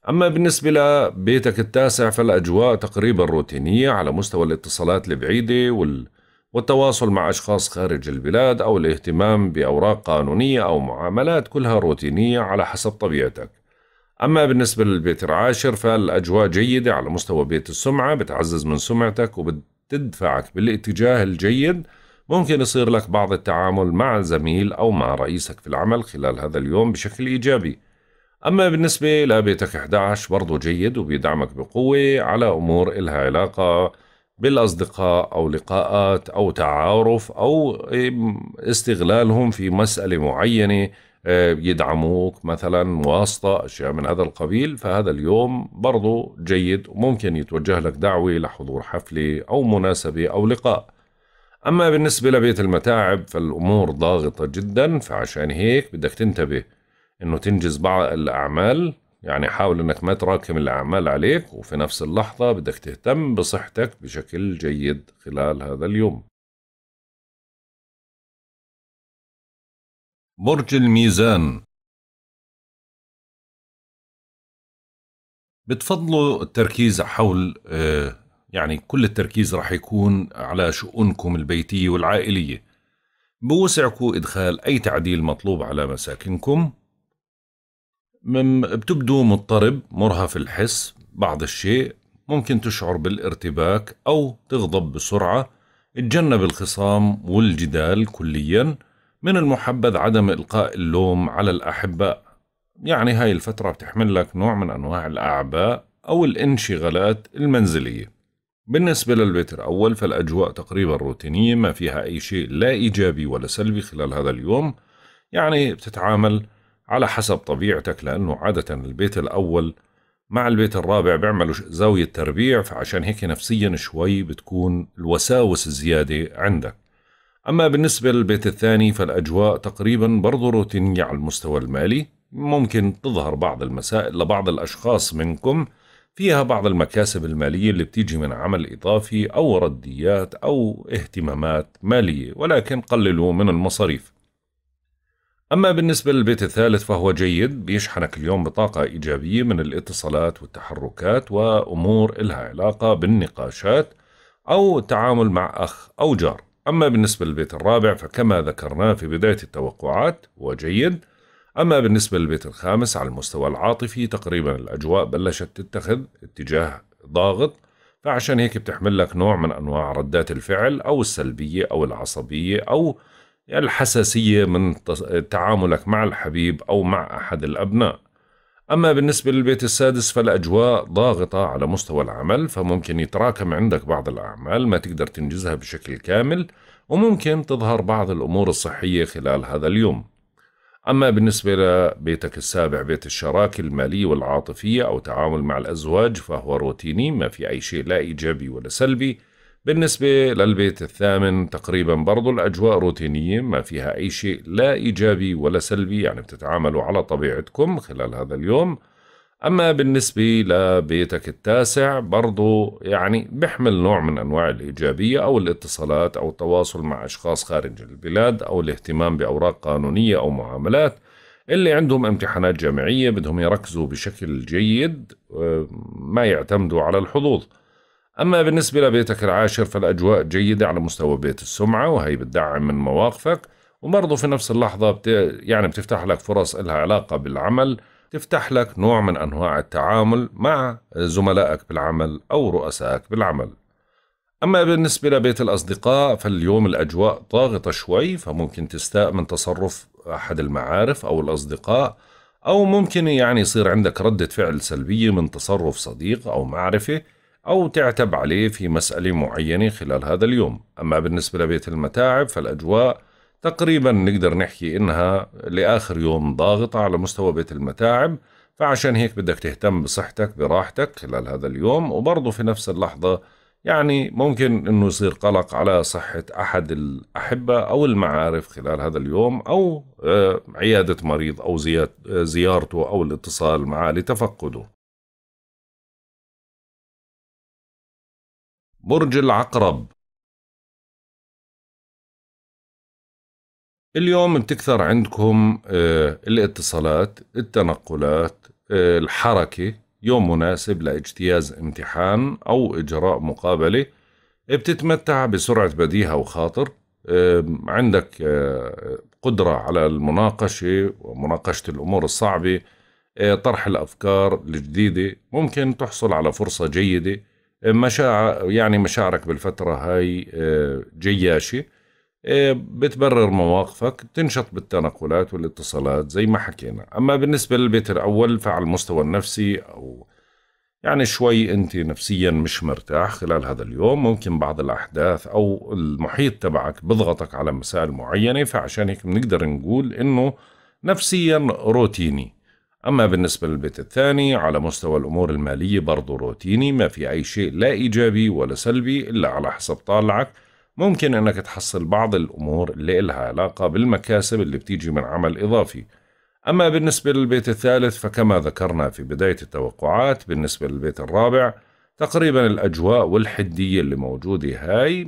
[SPEAKER 1] أما بالنسبة لبيتك التاسع فالأجواء تقريبا روتينية على مستوى الاتصالات البعيدة وال... والتواصل مع أشخاص خارج البلاد أو الاهتمام بأوراق قانونية أو معاملات كلها روتينية على حسب طبيعتك أما بالنسبة للبيت العاشر فالأجواء جيدة على مستوى بيت السمعة بتعزز من سمعتك وبتدفعك بالاتجاه الجيد ممكن يصير لك بعض التعامل مع زميل أو مع رئيسك في العمل خلال هذا اليوم بشكل إيجابي أما بالنسبة لبيتك 11 برضو جيد وبيدعمك بقوة على أمور إلها علاقة بالأصدقاء أو لقاءات أو تعارف أو استغلالهم في مسألة معينة آه، يدعموك مثلا واسطة أشياء من هذا القبيل فهذا اليوم برضو جيد وممكن يتوجه لك دعوة لحضور حفلة أو مناسبة أو لقاء أما بالنسبة لبيت المتاعب فالأمور ضاغطة جدا فعشان هيك بدك تنتبه أنه تنجز بعض الأعمال يعني حاول أنك ما تراكم
[SPEAKER 2] الأعمال عليك وفي نفس اللحظة بدك تهتم بصحتك بشكل جيد خلال هذا
[SPEAKER 3] اليوم برج الميزان
[SPEAKER 2] بتفضلوا التركيز حول آه، يعني كل التركيز رح يكون على
[SPEAKER 1] شؤونكم البيتية والعائلية بوسعكم إدخال أي تعديل مطلوب على مساكنكم بتبدو مضطرب مرهف الحس بعض الشيء ممكن تشعر بالارتباك أو تغضب بسرعة اتجنب الخصام والجدال كلياً من المحبذ عدم إلقاء اللوم على الأحباء يعني هاي الفترة بتحمل لك نوع من أنواع الأعباء أو الانشغالات المنزلية بالنسبة للبيت الأول فالأجواء تقريبا روتينية ما فيها أي شيء لا إيجابي ولا سلبي خلال هذا اليوم يعني بتتعامل على حسب طبيعتك لأنه عادة البيت الأول مع البيت الرابع بيعملوا زاوية تربيع فعشان هيك نفسيا شوي بتكون الوساوس الزيادة عندك أما بالنسبة للبيت الثاني فالأجواء تقريبا برضو روتينية على المستوى المالي ممكن تظهر بعض المسائل لبعض الأشخاص منكم فيها بعض المكاسب المالية اللي بتيجي من عمل إضافي أو رديات أو اهتمامات مالية ولكن قللوا من المصاريف أما بالنسبة للبيت الثالث فهو جيد بيشحنك اليوم بطاقة إيجابية من الاتصالات والتحركات وأمور إلها علاقة بالنقاشات أو التعامل مع أخ أو جار أما بالنسبة للبيت الرابع فكما ذكرنا في بداية التوقعات هو جيد أما بالنسبة للبيت الخامس على المستوى العاطفي تقريبا الأجواء بلشت تتخذ اتجاه ضاغط فعشان هيك بتحمل لك نوع من أنواع ردات الفعل أو السلبية أو العصبية أو الحساسية من تعاملك مع الحبيب أو مع أحد الأبناء أما بالنسبة للبيت السادس فالأجواء ضاغطة على مستوى العمل فممكن يتراكم عندك بعض الأعمال ما تقدر تنجزها بشكل كامل وممكن تظهر بعض الأمور الصحية خلال هذا اليوم أما بالنسبة لبيتك السابع بيت الشراكة المالية والعاطفية أو تعامل مع الأزواج فهو روتيني ما في أي شيء لا إيجابي ولا سلبي بالنسبة للبيت الثامن تقريبا برضو الأجواء روتينية ما فيها أي شيء لا إيجابي ولا سلبي يعني بتتعاملوا على طبيعتكم خلال هذا اليوم أما بالنسبة لبيتك التاسع برضو يعني بيحمل نوع من أنواع الإيجابية أو الاتصالات أو التواصل مع أشخاص خارج البلاد أو الاهتمام بأوراق قانونية أو معاملات اللي عندهم امتحانات جامعية بدهم يركزوا بشكل جيد آه، ما يعتمدوا على الحظوظ أما بالنسبة لبيتك العاشر فالأجواء جيدة على مستوى بيت السمعة وهي بتدعم من مواقفك وبرضه في نفس اللحظة بت... يعني بتفتح لك فرص إلها علاقة بالعمل تفتح لك نوع من أنواع التعامل مع زملائك بالعمل أو رؤسائك بالعمل أما بالنسبة لبيت الأصدقاء فاليوم الأجواء ضاغطة شوي فممكن تستاء من تصرف أحد المعارف أو الأصدقاء أو ممكن يعني يصير عندك ردة فعل سلبية من تصرف صديق أو معرفة أو تعتب عليه في مسألة معينة خلال هذا اليوم أما بالنسبة لبيت المتاعب فالأجواء تقريبا نقدر نحكي إنها لآخر يوم ضاغطة على مستوى بيت المتاعب فعشان هيك بدك تهتم بصحتك براحتك خلال هذا اليوم وبرضه في نفس اللحظة يعني ممكن انه يصير قلق على صحة احد الاحبة او المعارف خلال هذا اليوم او آه، عيادة
[SPEAKER 2] مريض او آه، زيارته او الاتصال معه لتفقده
[SPEAKER 3] برج العقرب اليوم بتكثر عندكم
[SPEAKER 2] آه، الاتصالات التنقلات آه، الحركة يوم مناسب
[SPEAKER 1] لاجتياز امتحان أو إجراء مقابلة بتتمتع بسرعة بديهة وخاطر آه، عندك قدرة على المناقشة ومناقشة الأمور الصعبة طرح الأفكار الجديدة ممكن تحصل على فرصة جيدة مشاعر يعني مشاعرك بالفترة هاي آه، جياشة آه، بتبرر مواقفك بتنشط بالتنقلات والاتصالات زي ما حكينا أما بالنسبة للبيت الأول فعلى المستوى النفسي أو يعني شوي أنت نفسيا مش مرتاح خلال هذا اليوم ممكن بعض الأحداث أو المحيط تبعك بضغطك على مسائل معينة فعشان هيك بنقدر نقول أنه نفسيا روتيني أما بالنسبة للبيت الثاني على مستوى الأمور المالية برضو روتيني ما في أي شيء لا إيجابي ولا سلبي إلا على حسب طالعك ممكن أنك تحصل بعض الأمور اللي إلها علاقة بالمكاسب اللي بتيجي من عمل إضافي أما بالنسبة للبيت الثالث فكما ذكرنا في بداية التوقعات بالنسبة للبيت الرابع تقريبا الأجواء والحدية اللي موجودة هاي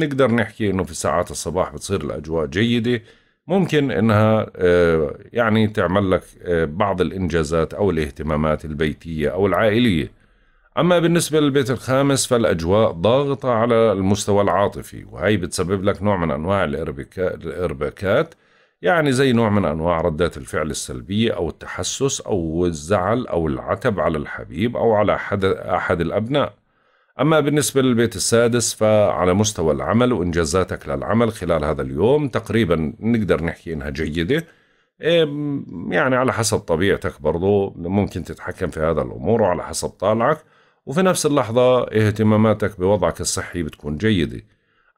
[SPEAKER 1] نقدر نحكي أنه في ساعات الصباح بتصير الأجواء جيدة ممكن انها آه، يعني تعمل لك آه، بعض الانجازات او الاهتمامات البيتيه او العائليه. اما بالنسبه للبيت الخامس فالاجواء ضاغطه على المستوى العاطفي وهي بتسبب لك نوع من انواع الارباكات يعني زي نوع من انواع ردات الفعل السلبيه او التحسس او الزعل او العتب على الحبيب او على احد الابناء. أما بالنسبة للبيت السادس فعلى مستوى العمل وإنجازاتك للعمل خلال هذا اليوم تقريبا نقدر نحكي إنها جيدة يعني على حسب طبيعتك برضو ممكن تتحكم في هذا الأمور وعلى حسب طالعك وفي نفس اللحظة اهتماماتك بوضعك الصحي بتكون جيدة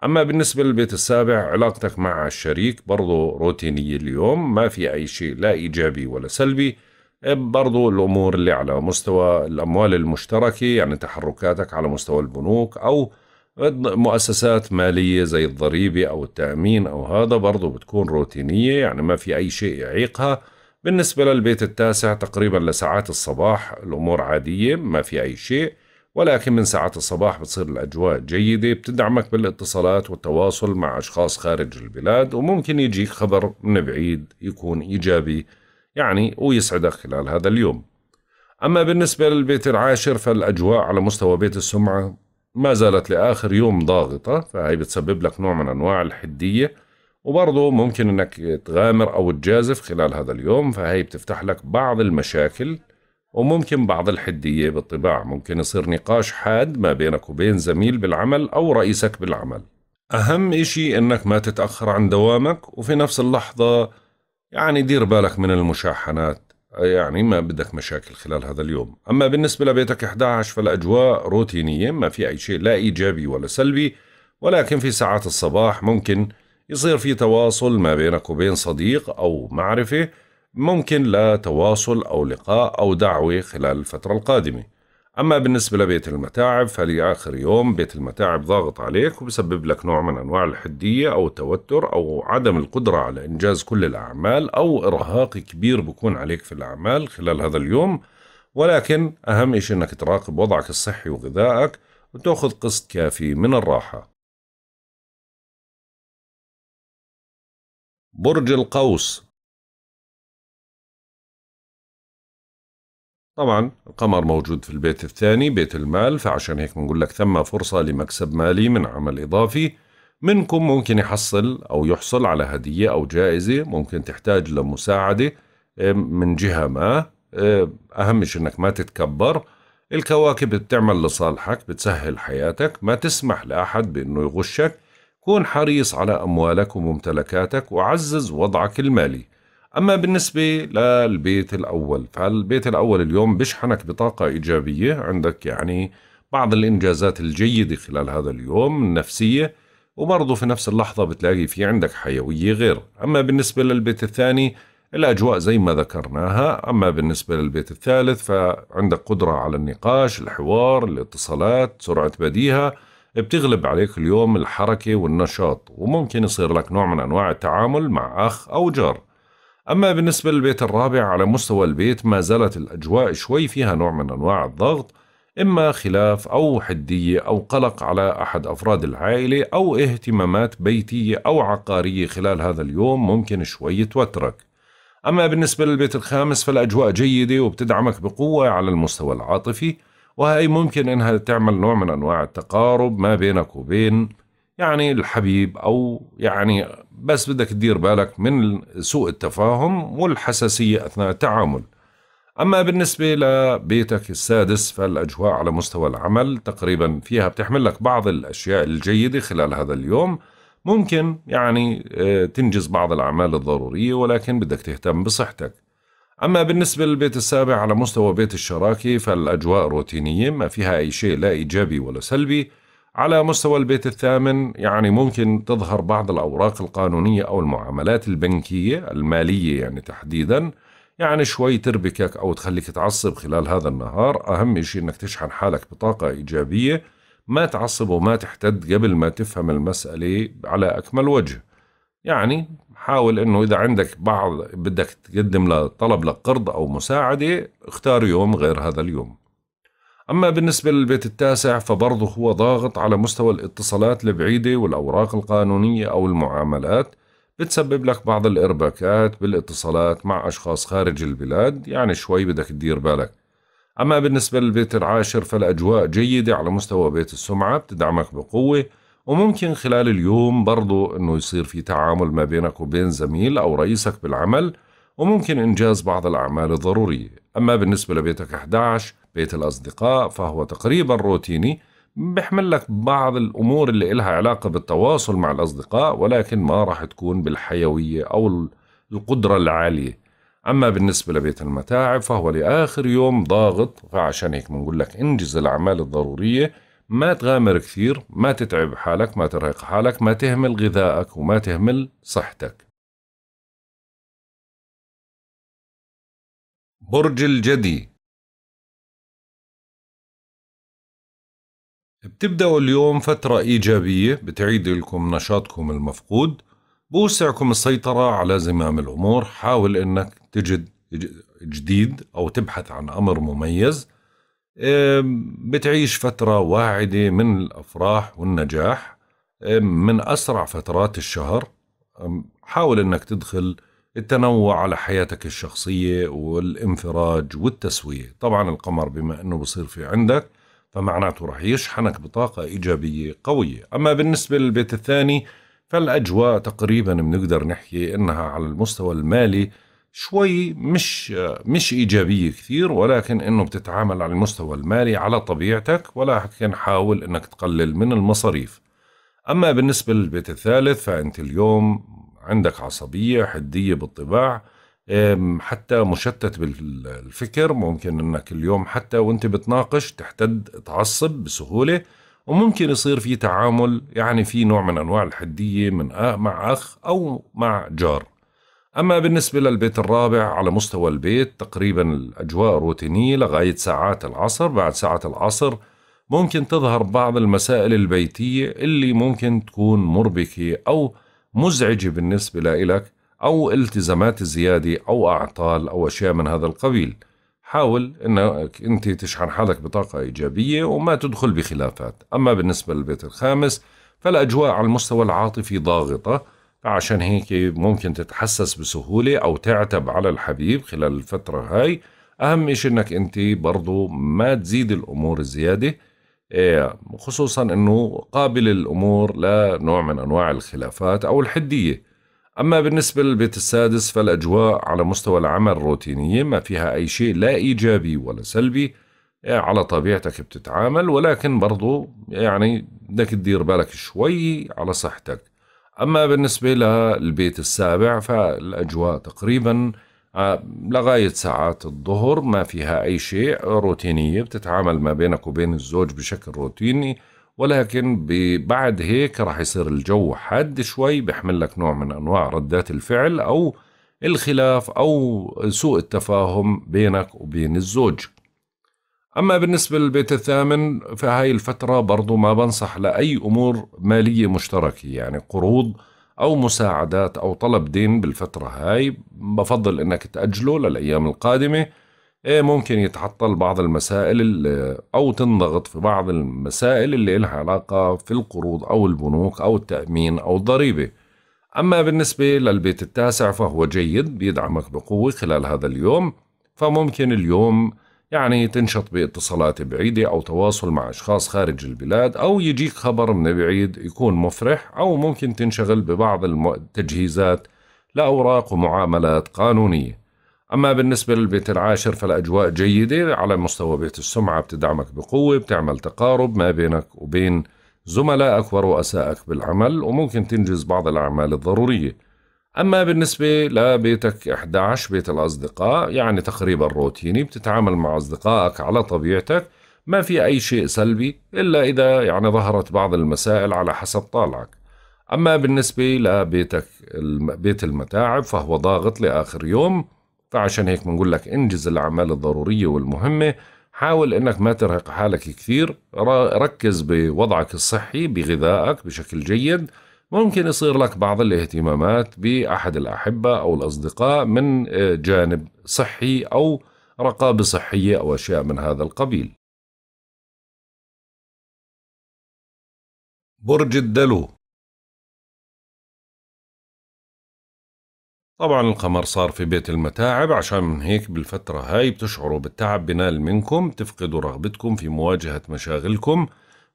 [SPEAKER 1] أما بالنسبة للبيت السابع علاقتك مع الشريك برضو روتينية اليوم ما في أي شيء لا إيجابي ولا سلبي إيه، برضو الأمور اللي على مستوى الأموال المشتركة يعني تحركاتك على مستوى البنوك أو مؤسسات مالية زي الضريبة أو التأمين أو هذا برضو بتكون روتينية يعني ما في أي شيء يعيقها بالنسبة للبيت التاسع تقريبا لساعات الصباح الأمور عادية ما في أي شيء ولكن من ساعات الصباح بتصير الأجواء جيدة بتدعمك بالاتصالات والتواصل مع أشخاص خارج البلاد وممكن يجيك خبر من بعيد يكون إيجابي يعني ويسعدك خلال هذا اليوم أما بالنسبة للبيت العاشر فالأجواء على مستوى بيت السمعة ما زالت لآخر يوم ضاغطة فهي بتسبب لك نوع من أنواع الحدية وبرضه ممكن أنك تغامر أو تجازف خلال هذا اليوم فهي بتفتح لك بعض المشاكل وممكن بعض الحدية بالطباع ممكن يصير نقاش حاد ما بينك وبين زميل بالعمل أو رئيسك بالعمل أهم إشي أنك ما تتأخر عن دوامك وفي نفس اللحظة يعني دير بالك من المشاحنات يعني ما بدك مشاكل خلال هذا اليوم أما بالنسبة لبيتك 11 فالأجواء روتينية ما في أي شيء لا إيجابي ولا سلبي ولكن في ساعات الصباح ممكن يصير في تواصل ما بينك وبين صديق أو معرفة ممكن لتواصل أو لقاء أو دعوة خلال الفترة القادمة أما بالنسبة لبيت المتاعب فلآخر يوم بيت المتاعب ضاغط عليك وبسبب لك نوع من أنواع الحدية أو التوتر أو عدم القدرة على إنجاز كل الأعمال أو إرهاق كبير بكون عليك في الأعمال خلال هذا اليوم ولكن أهم شيء أنك تراقب
[SPEAKER 2] وضعك الصحي وغذائك وتأخذ قسط كافي من الراحة
[SPEAKER 3] برج القوس طبعا القمر موجود في البيت
[SPEAKER 1] الثاني بيت المال فعشان هيك بنقول لك ثم فرصة لمكسب مالي من عمل إضافي منكم ممكن يحصل أو يحصل على هدية أو جائزة ممكن تحتاج لمساعدة من جهة ما أهم شيء أنك ما تتكبر الكواكب بتعمل لصالحك بتسهل حياتك ما تسمح لأحد بأنه يغشك كون حريص على أموالك وممتلكاتك وعزز وضعك المالي أما بالنسبة للبيت الأول فالبيت الأول اليوم بشحنك بطاقة إيجابية عندك يعني بعض الإنجازات الجيدة خلال هذا اليوم النفسية وبرضه في نفس اللحظة بتلاقي في عندك حيوية غير أما بالنسبة للبيت الثاني الأجواء زي ما ذكرناها أما بالنسبة للبيت الثالث فعندك قدرة على النقاش الحوار الاتصالات سرعة بديهة بتغلب عليك اليوم الحركة والنشاط وممكن يصير لك نوع من أنواع التعامل مع أخ أو جار أما بالنسبة للبيت الرابع على مستوى البيت ما زالت الأجواء شوي فيها نوع من أنواع الضغط إما خلاف أو حدية أو قلق على أحد أفراد العائلة أو اهتمامات بيتية أو عقارية خلال هذا اليوم ممكن شوي توترك أما بالنسبة للبيت الخامس فالأجواء جيدة وبتدعمك بقوة على المستوى العاطفي وهي ممكن أنها تعمل نوع من أنواع التقارب ما بينك وبين يعني الحبيب أو يعني بس بدك تدير بالك من سوء التفاهم والحساسية أثناء التعامل أما بالنسبة لبيتك السادس فالأجواء على مستوى العمل تقريبا فيها بتحمل لك بعض الأشياء الجيدة خلال هذا اليوم ممكن يعني آه، تنجز بعض الأعمال الضرورية ولكن بدك تهتم بصحتك أما بالنسبة للبيت السابع على مستوى بيت الشراكة فالأجواء روتينية ما فيها أي شيء لا إيجابي ولا سلبي على مستوى البيت الثامن يعني ممكن تظهر بعض الأوراق القانونية أو المعاملات البنكية المالية يعني تحديدا يعني شوي تربكك أو تخليك تعصب خلال هذا النهار أهم شيء أنك تشحن حالك بطاقة إيجابية ما تعصب وما تحتد قبل ما تفهم المسألة على أكمل وجه يعني حاول أنه إذا عندك بعض بدك تقدم طلب لقرض أو مساعدة اختار يوم غير هذا اليوم أما بالنسبة للبيت التاسع فبرضه هو ضاغط على مستوى الاتصالات البعيدة والأوراق القانونية أو المعاملات بتسبب لك بعض الإرباكات بالاتصالات مع أشخاص خارج البلاد يعني شوي بدك تدير بالك أما بالنسبة للبيت العاشر فالأجواء جيدة على مستوى بيت السمعة بتدعمك بقوة وممكن خلال اليوم برضو أنه يصير في تعامل ما بينك وبين زميل أو رئيسك بالعمل وممكن إنجاز بعض الأعمال الضرورية أما بالنسبة لبيتك 11 بيت الأصدقاء فهو تقريبا روتيني بيحمل لك بعض الأمور اللي إلها علاقة بالتواصل مع الأصدقاء ولكن ما راح تكون بالحيوية أو القدرة العالية أما بالنسبة لبيت المتاعب فهو لآخر يوم ضاغط فعشان هيك بنقول لك انجز الأعمال الضرورية ما تغامر كثير ما تتعب حالك ما ترهق حالك ما
[SPEAKER 3] تهمل غذائك وما تهمل صحتك برج الجدي بتبدأوا اليوم فترة إيجابية بتعيد لكم
[SPEAKER 1] نشاطكم المفقود بوسعكم السيطرة على زمام الأمور حاول أنك تجد جديد أو تبحث عن أمر مميز بتعيش فترة واعدة من الأفراح والنجاح من أسرع فترات الشهر حاول أنك تدخل التنوع على حياتك الشخصية والانفراج والتسوية طبعا القمر بما أنه بصير في عندك فمعناته رح يشحنك بطاقة إيجابية قوية أما بالنسبة للبيت الثاني فالأجواء تقريبا بنقدر نحكي إنها على المستوى المالي شوي مش مش إيجابية كثير ولكن إنه بتتعامل على المستوى المالي على طبيعتك ولكن حاول إنك تقلل من المصاريف أما بالنسبة للبيت الثالث فأنت اليوم عندك عصبية حدية بالطباع حتى مشتت بالفكر ممكن انك اليوم حتى وانت بتناقش تحتد تعصب بسهوله وممكن يصير في تعامل يعني في نوع من انواع الحديه من أه مع اخ او مع جار اما بالنسبه للبيت الرابع على مستوى البيت تقريبا الاجواء روتينيه لغايه ساعات العصر بعد ساعه العصر ممكن تظهر بعض المسائل البيتيه اللي ممكن تكون مربكه او مزعجه بالنسبه لك أو التزامات زيادة أو أعطال أو أشياء من هذا القبيل حاول أنك أنت تشحن حالك بطاقة إيجابية وما تدخل بخلافات أما بالنسبة للبيت الخامس فالأجواء على المستوى العاطفي ضاغطة فعشان هيك ممكن تتحسس بسهولة أو تعتب على الحبيب خلال الفترة هاي أهم شيء أنك أنت برضو ما تزيد الأمور زيادة آه، خصوصا أنه قابل الأمور لنوع من أنواع الخلافات أو الحدية أما بالنسبة للبيت السادس فالأجواء على مستوى العمل روتينية ما فيها أي شيء لا إيجابي ولا سلبي يعني على طبيعتك بتتعامل ولكن برضو يعني بدك تدير بالك شوي على صحتك أما بالنسبة للبيت السابع فالأجواء تقريبا آه، لغاية ساعات الظهر ما فيها أي شيء روتينية بتتعامل ما بينك وبين الزوج بشكل روتيني ولكن بعد هيك راح يصير الجو حاد شوي بيحمل لك نوع من أنواع ردات الفعل أو الخلاف أو سوء التفاهم بينك وبين الزوج أما بالنسبة للبيت الثامن فهاي الفترة برضو ما بنصح لأي أمور مالية مشتركة يعني قروض أو مساعدات أو طلب دين بالفترة هاي بفضل أنك تأجله للأيام القادمة إيه، ممكن يتعطل بعض المسائل أو تنضغط في بعض المسائل اللي لها علاقة في القروض أو البنوك أو التأمين أو الضريبة أما بالنسبة للبيت التاسع فهو جيد بيدعمك بقوة خلال هذا اليوم فممكن اليوم يعني تنشط باتصالات بعيدة أو تواصل مع أشخاص خارج البلاد أو يجيك خبر من بعيد يكون مفرح أو ممكن تنشغل ببعض التجهيزات لأوراق ومعاملات قانونية أما بالنسبة للبيت العاشر فالأجواء جيدة على مستوى بيت السمعة بتدعمك بقوة بتعمل تقارب ما بينك وبين زملائك ورؤسائك بالعمل وممكن تنجز بعض الأعمال الضرورية أما بالنسبة لبيتك 11 بيت الأصدقاء يعني تقريبا روتيني بتتعامل مع أصدقائك على طبيعتك ما في أي شيء سلبي إلا إذا يعني ظهرت بعض المسائل على حسب طالعك أما بالنسبة لبيتك بيت المتاعب فهو ضاغط لآخر يوم فعشان هيك بنقول لك انجز الاعمال الضروريه والمهمه حاول انك ما ترهق حالك كثير ركز بوضعك الصحي بغذائك بشكل جيد ممكن يصير لك بعض الاهتمامات باحد الاحبه او الاصدقاء من آه، جانب
[SPEAKER 2] صحي او رقابه صحيه او اشياء من هذا القبيل
[SPEAKER 3] برج الدلو طبعا القمر صار في بيت المتاعب
[SPEAKER 1] عشان من هيك بالفترة هاي بتشعروا بالتعب بنال منكم تفقدوا رغبتكم في مواجهة مشاغلكم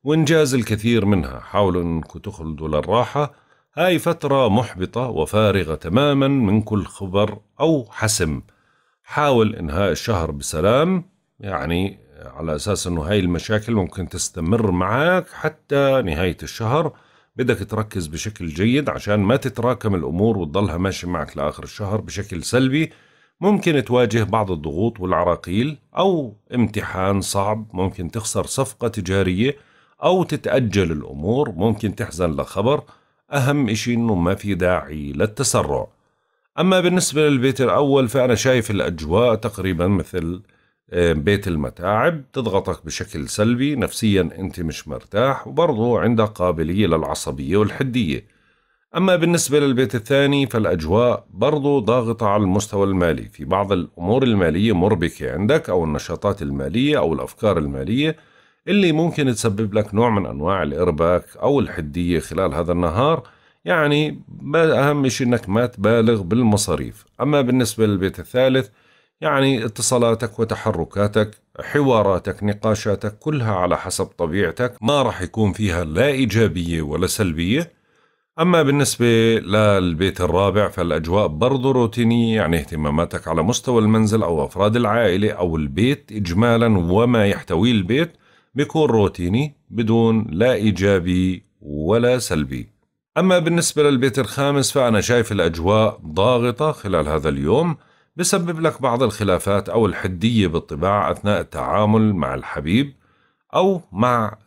[SPEAKER 1] وإنجاز الكثير منها حاولوا أنكم تخلدوا للراحة هاي فترة محبطة وفارغة تماما من كل خبر أو حسم حاول إنهاء الشهر بسلام يعني على أساس أنه هاي المشاكل ممكن تستمر معك حتى نهاية الشهر بدك تركز بشكل جيد عشان ما تتراكم الأمور وتضلها ماشي معك لآخر الشهر بشكل سلبي ممكن تواجه بعض الضغوط والعراقيل أو امتحان صعب ممكن تخسر صفقة تجارية أو تتأجل الأمور ممكن تحزن لخبر أهم إشي إنه ما في داعي للتسرع أما بالنسبة للبيت الأول فأنا شايف الأجواء تقريبا مثل آه، بيت المتاعب تضغطك بشكل سلبي نفسيا أنت مش مرتاح وبرضو عندك قابلية للعصبية والحدية أما بالنسبة للبيت الثاني فالأجواء برضو ضاغطة على المستوى المالي في بعض الأمور المالية مربكة عندك أو النشاطات المالية أو الأفكار المالية اللي ممكن تسبب لك نوع من أنواع الإرباك أو الحدية خلال هذا النهار يعني أهم شيء أنك ما تبالغ بالمصاريف أما بالنسبة للبيت الثالث يعني اتصالاتك وتحركاتك حواراتك نقاشاتك كلها على حسب طبيعتك ما راح يكون فيها لا إيجابية ولا سلبية أما بالنسبة للبيت الرابع فالأجواء برضو روتينية يعني اهتماماتك على مستوى المنزل أو أفراد العائلة أو البيت إجمالا وما يحتويه البيت بيكون روتيني بدون لا إيجابي ولا سلبي أما بالنسبة للبيت الخامس فأنا شايف الأجواء ضاغطة خلال هذا اليوم بسبب لك بعض الخلافات أو الحدية بالطباع أثناء التعامل مع الحبيب أو مع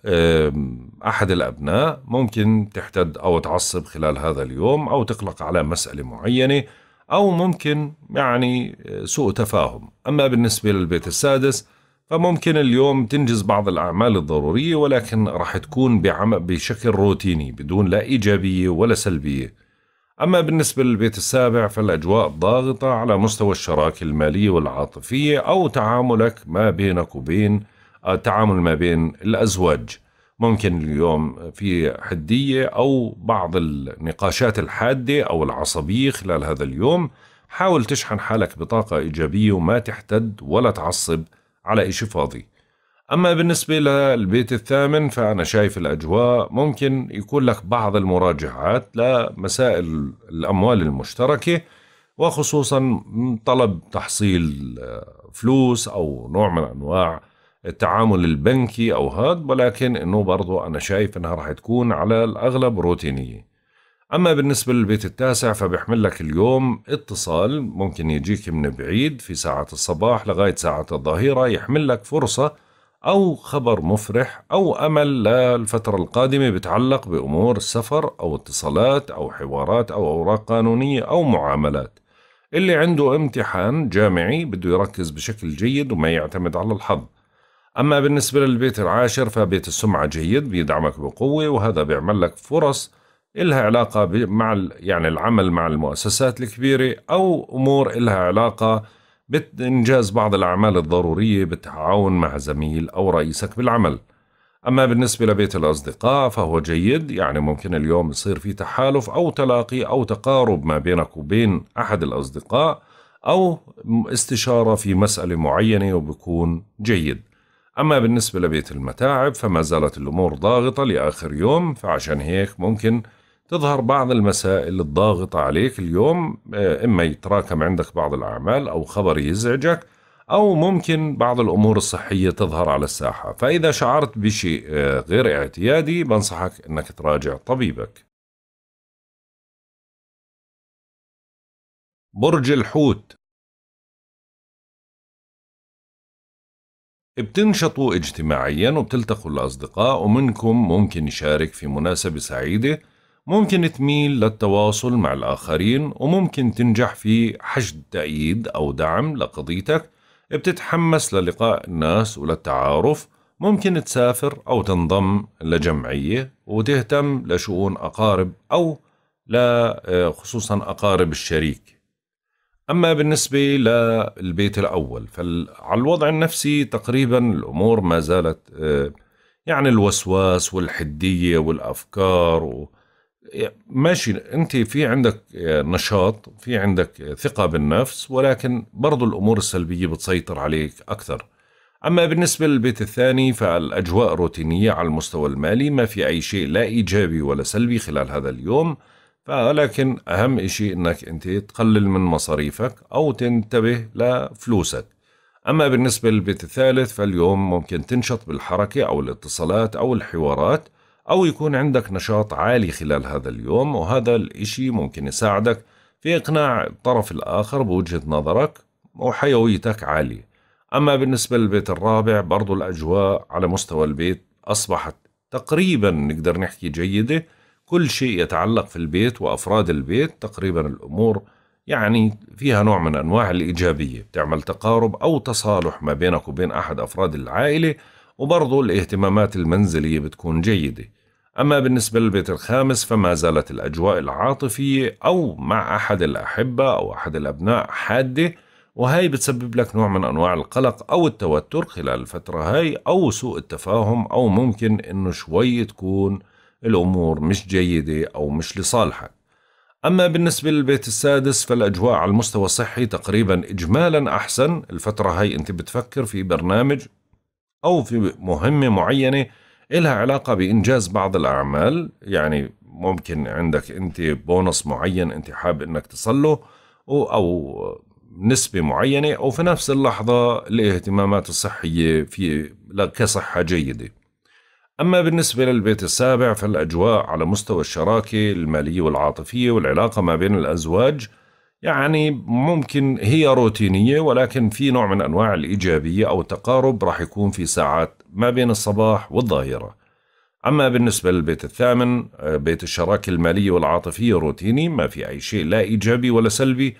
[SPEAKER 1] أحد الأبناء ممكن تحتد أو تعصب خلال هذا اليوم أو تقلق على مسألة معينة أو ممكن يعني آه، سوء تفاهم أما بالنسبة للبيت السادس فممكن اليوم تنجز بعض الأعمال الضرورية ولكن راح تكون بشكل روتيني بدون لا إيجابية ولا سلبية أما بالنسبة للبيت السابع فالأجواء ضاغطة على مستوى الشراكة المالية والعاطفية أو تعاملك ما بينك وبين آه، التعامل ما بين الأزواج ممكن اليوم في حدية أو بعض النقاشات الحادة أو العصبية خلال هذا اليوم حاول تشحن حالك بطاقة إيجابية وما تحتد ولا تعصب على إشي فاضي أما بالنسبة للبيت الثامن فأنا شايف الأجواء ممكن يكون لك بعض المراجعات لمسائل الأموال المشتركة وخصوصا طلب تحصيل آه، فلوس أو نوع من أنواع التعامل البنكي أو هاد ولكن أنه برضو أنا شايف أنها راح تكون على الأغلب روتينية أما بالنسبة للبيت التاسع فبيحمل لك اليوم اتصال ممكن يجيك من بعيد في ساعة الصباح لغاية ساعة الظهيرة يحمل لك فرصة أو خبر مفرح أو أمل للفترة القادمة بتعلق بأمور السفر أو اتصالات أو حوارات أو أوراق قانونية أو معاملات اللي عنده امتحان جامعي بده يركز بشكل جيد وما يعتمد على الحظ أما بالنسبة للبيت العاشر فبيت السمعة جيد بيدعمك بقوة وهذا بيعمل لك فرص إلها علاقة مع يعني العمل مع المؤسسات الكبيرة أو أمور إلها علاقة بإنجاز بعض الأعمال الضرورية بالتعاون مع زميل أو رئيسك بالعمل أما بالنسبة لبيت الأصدقاء فهو جيد يعني ممكن اليوم يصير في تحالف أو تلاقي أو تقارب ما بينك وبين أحد الأصدقاء أو استشارة في مسألة معينة وبكون جيد أما بالنسبة لبيت المتاعب فما زالت الأمور ضاغطة لآخر يوم فعشان هيك ممكن تظهر بعض المسائل الضاغطة عليك اليوم آه، إما يتراكم عندك بعض الأعمال أو خبر يزعجك أو ممكن بعض الأمور الصحية تظهر على الساحة فإذا شعرت
[SPEAKER 2] بشيء آه، غير اعتيادي بنصحك أنك تراجع طبيبك
[SPEAKER 3] برج الحوت بتنشطوا اجتماعيا
[SPEAKER 1] وبتلتقوا الأصدقاء ومنكم ممكن يشارك في مناسبة سعيدة ممكن تميل للتواصل مع الآخرين وممكن تنجح في حشد تأييد أو دعم لقضيتك بتتحمس للقاء الناس وللتعارف ممكن تسافر أو تنضم لجمعية وتهتم لشؤون أقارب أو لا آه، خصوصا أقارب الشريك أما بالنسبة للبيت الأول فعلى الوضع النفسي تقريبا الأمور ما زالت آه، يعني الوسواس والحدية والأفكار ماشي انت في عندك نشاط في عندك ثقه بالنفس ولكن برضو الامور السلبيه بتسيطر عليك اكثر اما بالنسبه للبيت الثاني فالاجواء روتينيه على المستوى المالي ما في اي شيء لا ايجابي ولا سلبي خلال هذا اليوم ولكن اهم شيء انك انت تقلل من مصاريفك او تنتبه لفلوسك اما بالنسبه للبيت الثالث فاليوم ممكن تنشط بالحركه او الاتصالات او الحوارات أو يكون عندك نشاط عالي خلال هذا اليوم وهذا الإشي ممكن يساعدك في إقناع الطرف الآخر بوجهة نظرك وحيويتك عالية أما بالنسبة للبيت الرابع برضو الأجواء على مستوى البيت أصبحت تقريبا نقدر نحكي جيدة كل شيء يتعلق في البيت وأفراد البيت تقريبا الأمور يعني فيها نوع من أنواع الإيجابية بتعمل تقارب أو تصالح ما بينك وبين أحد أفراد العائلة وبرضو الاهتمامات المنزلية بتكون جيدة أما بالنسبة للبيت الخامس فما زالت الأجواء العاطفية أو مع أحد الأحبة أو أحد الأبناء حادة وهي بتسبب لك نوع من أنواع القلق أو التوتر خلال الفترة هاي أو سوء التفاهم أو ممكن أنه شوي تكون الأمور مش جيدة أو مش لصالحك أما بالنسبة للبيت السادس فالأجواء على المستوى الصحي تقريبا إجمالا أحسن الفترة هاي أنت بتفكر في برنامج أو في مهمة معينة إلها علاقة بإنجاز بعض الأعمال يعني ممكن عندك أنت بونص معين أنت حاب أنك تصله أو نسبة معينة وفي نفس اللحظة الاهتمامات الصحية في كصحة جيدة أما بالنسبة للبيت السابع فالأجواء على مستوى الشراكة المالية والعاطفية والعلاقة ما بين الأزواج يعني ممكن هي روتينية ولكن في نوع من أنواع الإيجابية أو التقارب راح يكون في ساعات ما بين الصباح والظهيرة أما بالنسبة للبيت الثامن آه، بيت الشراكة المالية والعاطفية روتيني ما في أي شيء لا إيجابي ولا سلبي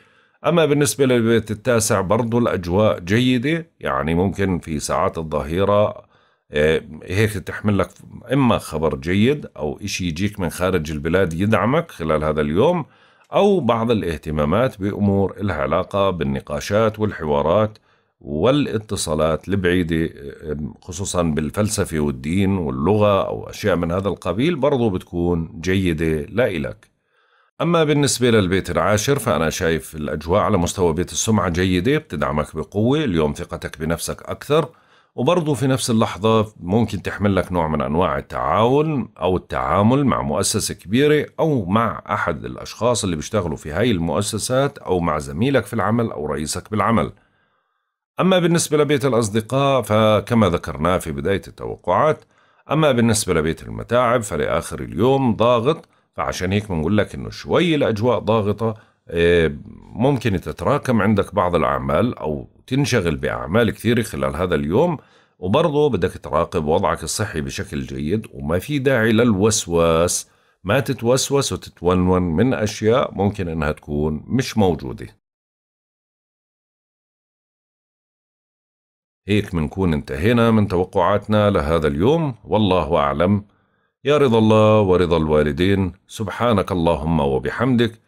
[SPEAKER 1] أما بالنسبة للبيت التاسع برضو الأجواء جيدة يعني ممكن في ساعات الظهيرة آه، هيك تحمل لك إما خبر جيد أو إشي يجيك من خارج البلاد يدعمك خلال هذا اليوم أو بعض الاهتمامات بأمور العلاقة بالنقاشات والحوارات والاتصالات البعيدة خصوصا بالفلسفة والدين واللغة أو أشياء من هذا القبيل برضو بتكون جيدة لا إلك أما بالنسبة للبيت العاشر فأنا شايف الأجواء على مستوى بيت السمعة جيدة بتدعمك بقوة اليوم ثقتك بنفسك أكثر وبرضه في نفس اللحظة ممكن تحمل لك نوع من أنواع التعاون أو التعامل مع مؤسسة كبيرة أو مع أحد الأشخاص اللي بيشتغلوا في هاي المؤسسات أو مع زميلك في العمل أو رئيسك بالعمل أما بالنسبة لبيت الأصدقاء فكما ذكرناه في بداية التوقعات أما بالنسبة لبيت المتاعب فلآخر اليوم ضاغط فعشان هيك بنقول لك إنه شوي الأجواء ضاغطة ممكن تتراكم عندك بعض الأعمال أو تنشغل بأعمال كثيرة خلال هذا اليوم وبرضه بدك تراقب وضعك الصحي بشكل جيد وما في داعي للوسواس ما تتوسوس وتتونون
[SPEAKER 2] من أشياء ممكن أنها تكون مش موجودة هيك منكون انتهينا من توقعاتنا لهذا اليوم
[SPEAKER 1] والله أعلم يا رضا الله ورضا الوالدين سبحانك اللهم وبحمدك